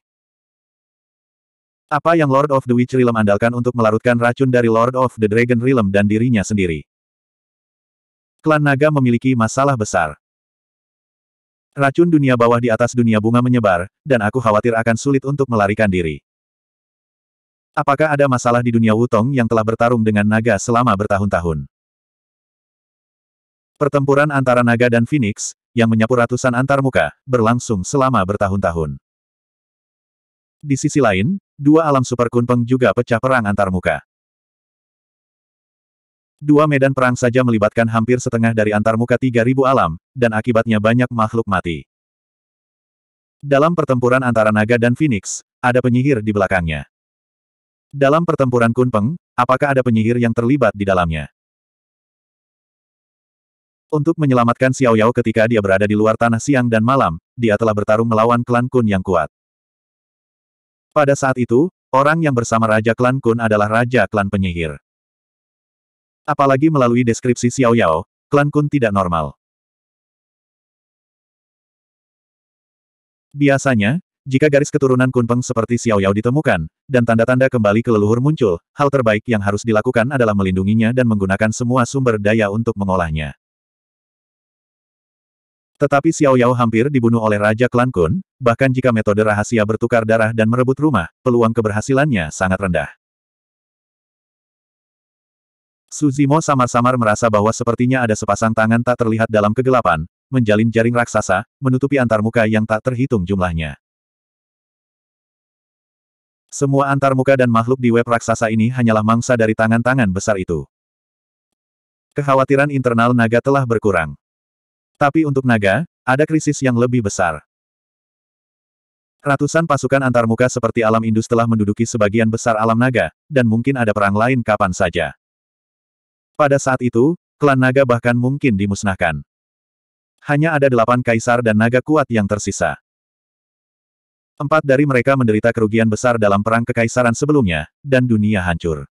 Apa yang Lord of the Witch Realm andalkan untuk melarutkan racun dari Lord of the Dragon Realm dan dirinya sendiri? Klan naga memiliki masalah besar. Racun dunia bawah di atas dunia bunga menyebar, dan aku khawatir akan sulit untuk melarikan diri. Apakah ada masalah di dunia Wutong yang telah bertarung dengan naga selama bertahun-tahun? Pertempuran antara naga dan Phoenix, yang menyapu ratusan antarmuka, berlangsung selama bertahun-tahun. Di sisi lain, dua alam super kunpeng juga pecah perang antarmuka. Dua medan perang saja melibatkan hampir setengah dari antarmuka 3.000 alam, dan akibatnya banyak makhluk mati. Dalam pertempuran antara naga dan Phoenix, ada penyihir di belakangnya. Dalam pertempuran Kunpeng, apakah ada penyihir yang terlibat di dalamnya? Untuk menyelamatkan Xiao Yao ketika dia berada di luar tanah siang dan malam, dia telah bertarung melawan klan Kun yang kuat. Pada saat itu, orang yang bersama Raja Klan Kun adalah Raja Klan Penyihir. Apalagi melalui deskripsi Xiao Yao, klan Kun tidak normal. Biasanya, jika garis keturunan Kunpeng seperti Xiao Yao ditemukan, dan tanda-tanda kembali ke leluhur muncul, hal terbaik yang harus dilakukan adalah melindunginya dan menggunakan semua sumber daya untuk mengolahnya. Tetapi Xiao Yao hampir dibunuh oleh Raja Klan Kun, bahkan jika metode rahasia bertukar darah dan merebut rumah, peluang keberhasilannya sangat rendah. Suzimo samar-samar merasa bahwa sepertinya ada sepasang tangan tak terlihat dalam kegelapan, menjalin jaring raksasa, menutupi antarmuka yang tak terhitung jumlahnya. Semua antarmuka dan makhluk di web raksasa ini hanyalah mangsa dari tangan-tangan besar itu. Kekhawatiran internal naga telah berkurang. Tapi untuk naga, ada krisis yang lebih besar. Ratusan pasukan antarmuka seperti alam indus telah menduduki sebagian besar alam naga, dan mungkin ada perang lain kapan saja. Pada saat itu, klan naga bahkan mungkin dimusnahkan. Hanya ada delapan kaisar dan naga kuat yang tersisa. Empat dari mereka menderita kerugian besar dalam perang kekaisaran sebelumnya, dan dunia hancur.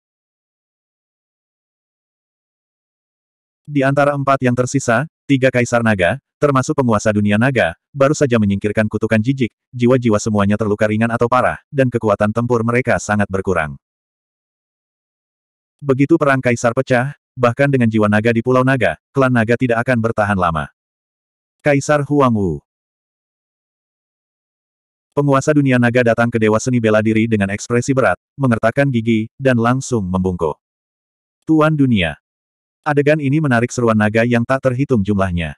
Di antara empat yang tersisa, tiga kaisar naga, termasuk penguasa dunia naga, baru saja menyingkirkan kutukan jijik, jiwa-jiwa semuanya terluka ringan atau parah, dan kekuatan tempur mereka sangat berkurang. Begitu perang kaisar pecah, bahkan dengan jiwa naga di Pulau Naga, klan naga tidak akan bertahan lama. Kaisar Huang Wu Penguasa dunia naga datang ke Dewa Seni Bela Diri dengan ekspresi berat, mengertakkan gigi, dan langsung membungkuk. Tuan Dunia. Adegan ini menarik seruan naga yang tak terhitung jumlahnya.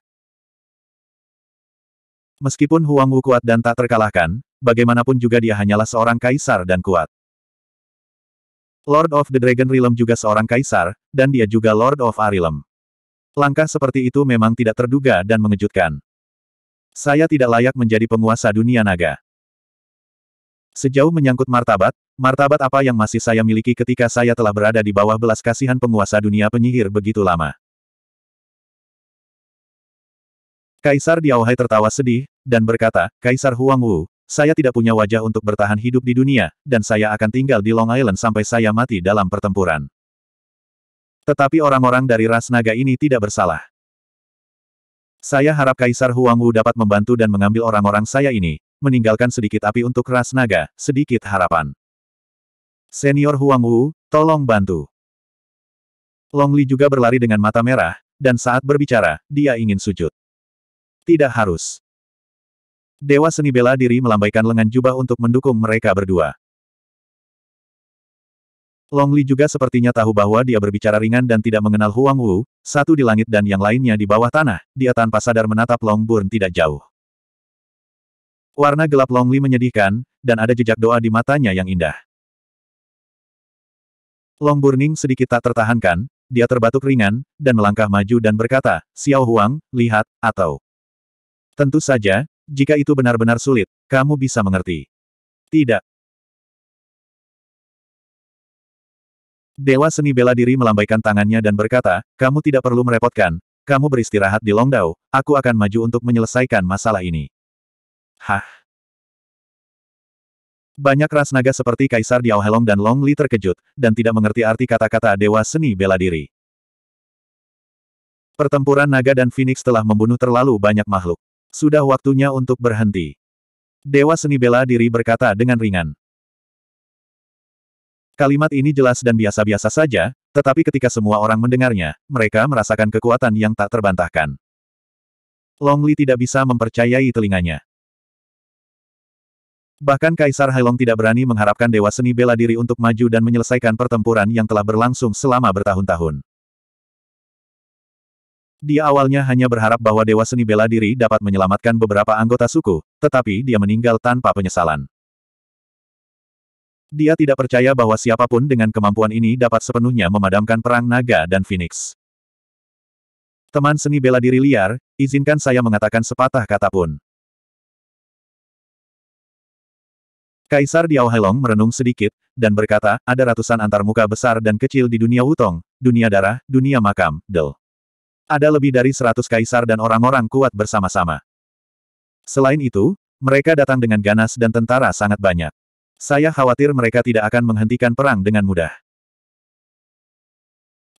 Meskipun Huang Wu kuat dan tak terkalahkan, bagaimanapun juga dia hanyalah seorang kaisar dan kuat. Lord of the Dragon Realm juga seorang kaisar, dan dia juga Lord of Arilem. Langkah seperti itu memang tidak terduga dan mengejutkan. Saya tidak layak menjadi penguasa dunia naga. Sejauh menyangkut martabat, martabat apa yang masih saya miliki ketika saya telah berada di bawah belas kasihan penguasa dunia penyihir begitu lama. Kaisar Diaohai tertawa sedih, dan berkata, Kaisar Huang Wu, saya tidak punya wajah untuk bertahan hidup di dunia, dan saya akan tinggal di Long Island sampai saya mati dalam pertempuran. Tetapi orang-orang dari ras naga ini tidak bersalah. Saya harap Kaisar Huang Wu dapat membantu dan mengambil orang-orang saya ini, meninggalkan sedikit api untuk ras naga, sedikit harapan. Senior Huang Wu, tolong bantu. Long Li juga berlari dengan mata merah, dan saat berbicara, dia ingin sujud. Tidak harus. Dewa seni bela diri melambaikan lengan jubah untuk mendukung mereka berdua. Long Li juga sepertinya tahu bahwa dia berbicara ringan dan tidak mengenal Huang Wu, satu di langit dan yang lainnya di bawah tanah, dia tanpa sadar menatap Long Burn tidak jauh. Warna gelap Longli menyedihkan, dan ada jejak doa di matanya yang indah. Long Burning sedikit tak tertahankan, dia terbatuk ringan, dan melangkah maju dan berkata, Xiao Huang, lihat, atau... Tentu saja, jika itu benar-benar sulit, kamu bisa mengerti. Tidak. Dewa seni bela diri melambaikan tangannya dan berkata, kamu tidak perlu merepotkan, kamu beristirahat di Longdao, aku akan maju untuk menyelesaikan masalah ini. Hah? Banyak ras naga seperti Kaisar Diao Helong dan Long Li terkejut, dan tidak mengerti arti kata-kata Dewa Seni Bela Diri. Pertempuran naga dan Phoenix telah membunuh terlalu banyak makhluk. Sudah waktunya untuk berhenti. Dewa Seni Bela Diri berkata dengan ringan. Kalimat ini jelas dan biasa-biasa saja, tetapi ketika semua orang mendengarnya, mereka merasakan kekuatan yang tak terbantahkan. Long Li tidak bisa mempercayai telinganya. Bahkan Kaisar Hailong tidak berani mengharapkan Dewa Seni Bela Diri untuk maju dan menyelesaikan pertempuran yang telah berlangsung selama bertahun-tahun. Dia awalnya hanya berharap bahwa Dewa Seni Bela Diri dapat menyelamatkan beberapa anggota suku, tetapi dia meninggal tanpa penyesalan. Dia tidak percaya bahwa siapapun dengan kemampuan ini dapat sepenuhnya memadamkan perang naga dan Phoenix. Teman seni bela diri liar, izinkan saya mengatakan sepatah kata pun. Kaisar Diao Hailong merenung sedikit, dan berkata, ada ratusan antarmuka besar dan kecil di dunia wutong, dunia darah, dunia makam, del. Ada lebih dari seratus kaisar dan orang-orang kuat bersama-sama. Selain itu, mereka datang dengan ganas dan tentara sangat banyak. Saya khawatir mereka tidak akan menghentikan perang dengan mudah.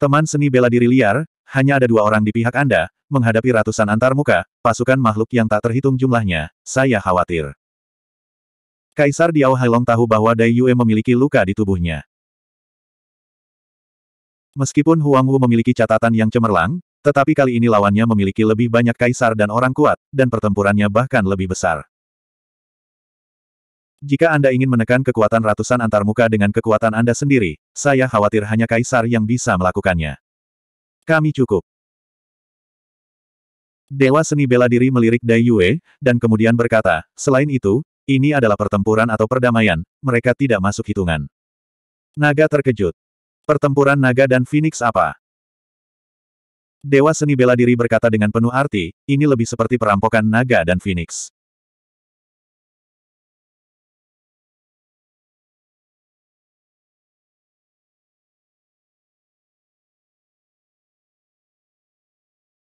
Teman seni bela diri liar, hanya ada dua orang di pihak Anda, menghadapi ratusan antarmuka, pasukan makhluk yang tak terhitung jumlahnya, saya khawatir. Kaisar Diao Hailong tahu bahwa Dai Yue memiliki luka di tubuhnya. Meskipun Huang Wu memiliki catatan yang cemerlang, tetapi kali ini lawannya memiliki lebih banyak kaisar dan orang kuat, dan pertempurannya bahkan lebih besar. Jika Anda ingin menekan kekuatan ratusan antarmuka dengan kekuatan Anda sendiri, saya khawatir hanya kaisar yang bisa melakukannya. Kami cukup. Dewa seni bela diri melirik Dai Yue, dan kemudian berkata, selain itu, ini adalah pertempuran atau perdamaian, mereka tidak masuk hitungan. Naga terkejut. Pertempuran naga dan Phoenix apa? Dewa seni bela diri berkata dengan penuh arti, ini lebih seperti perampokan naga dan Phoenix.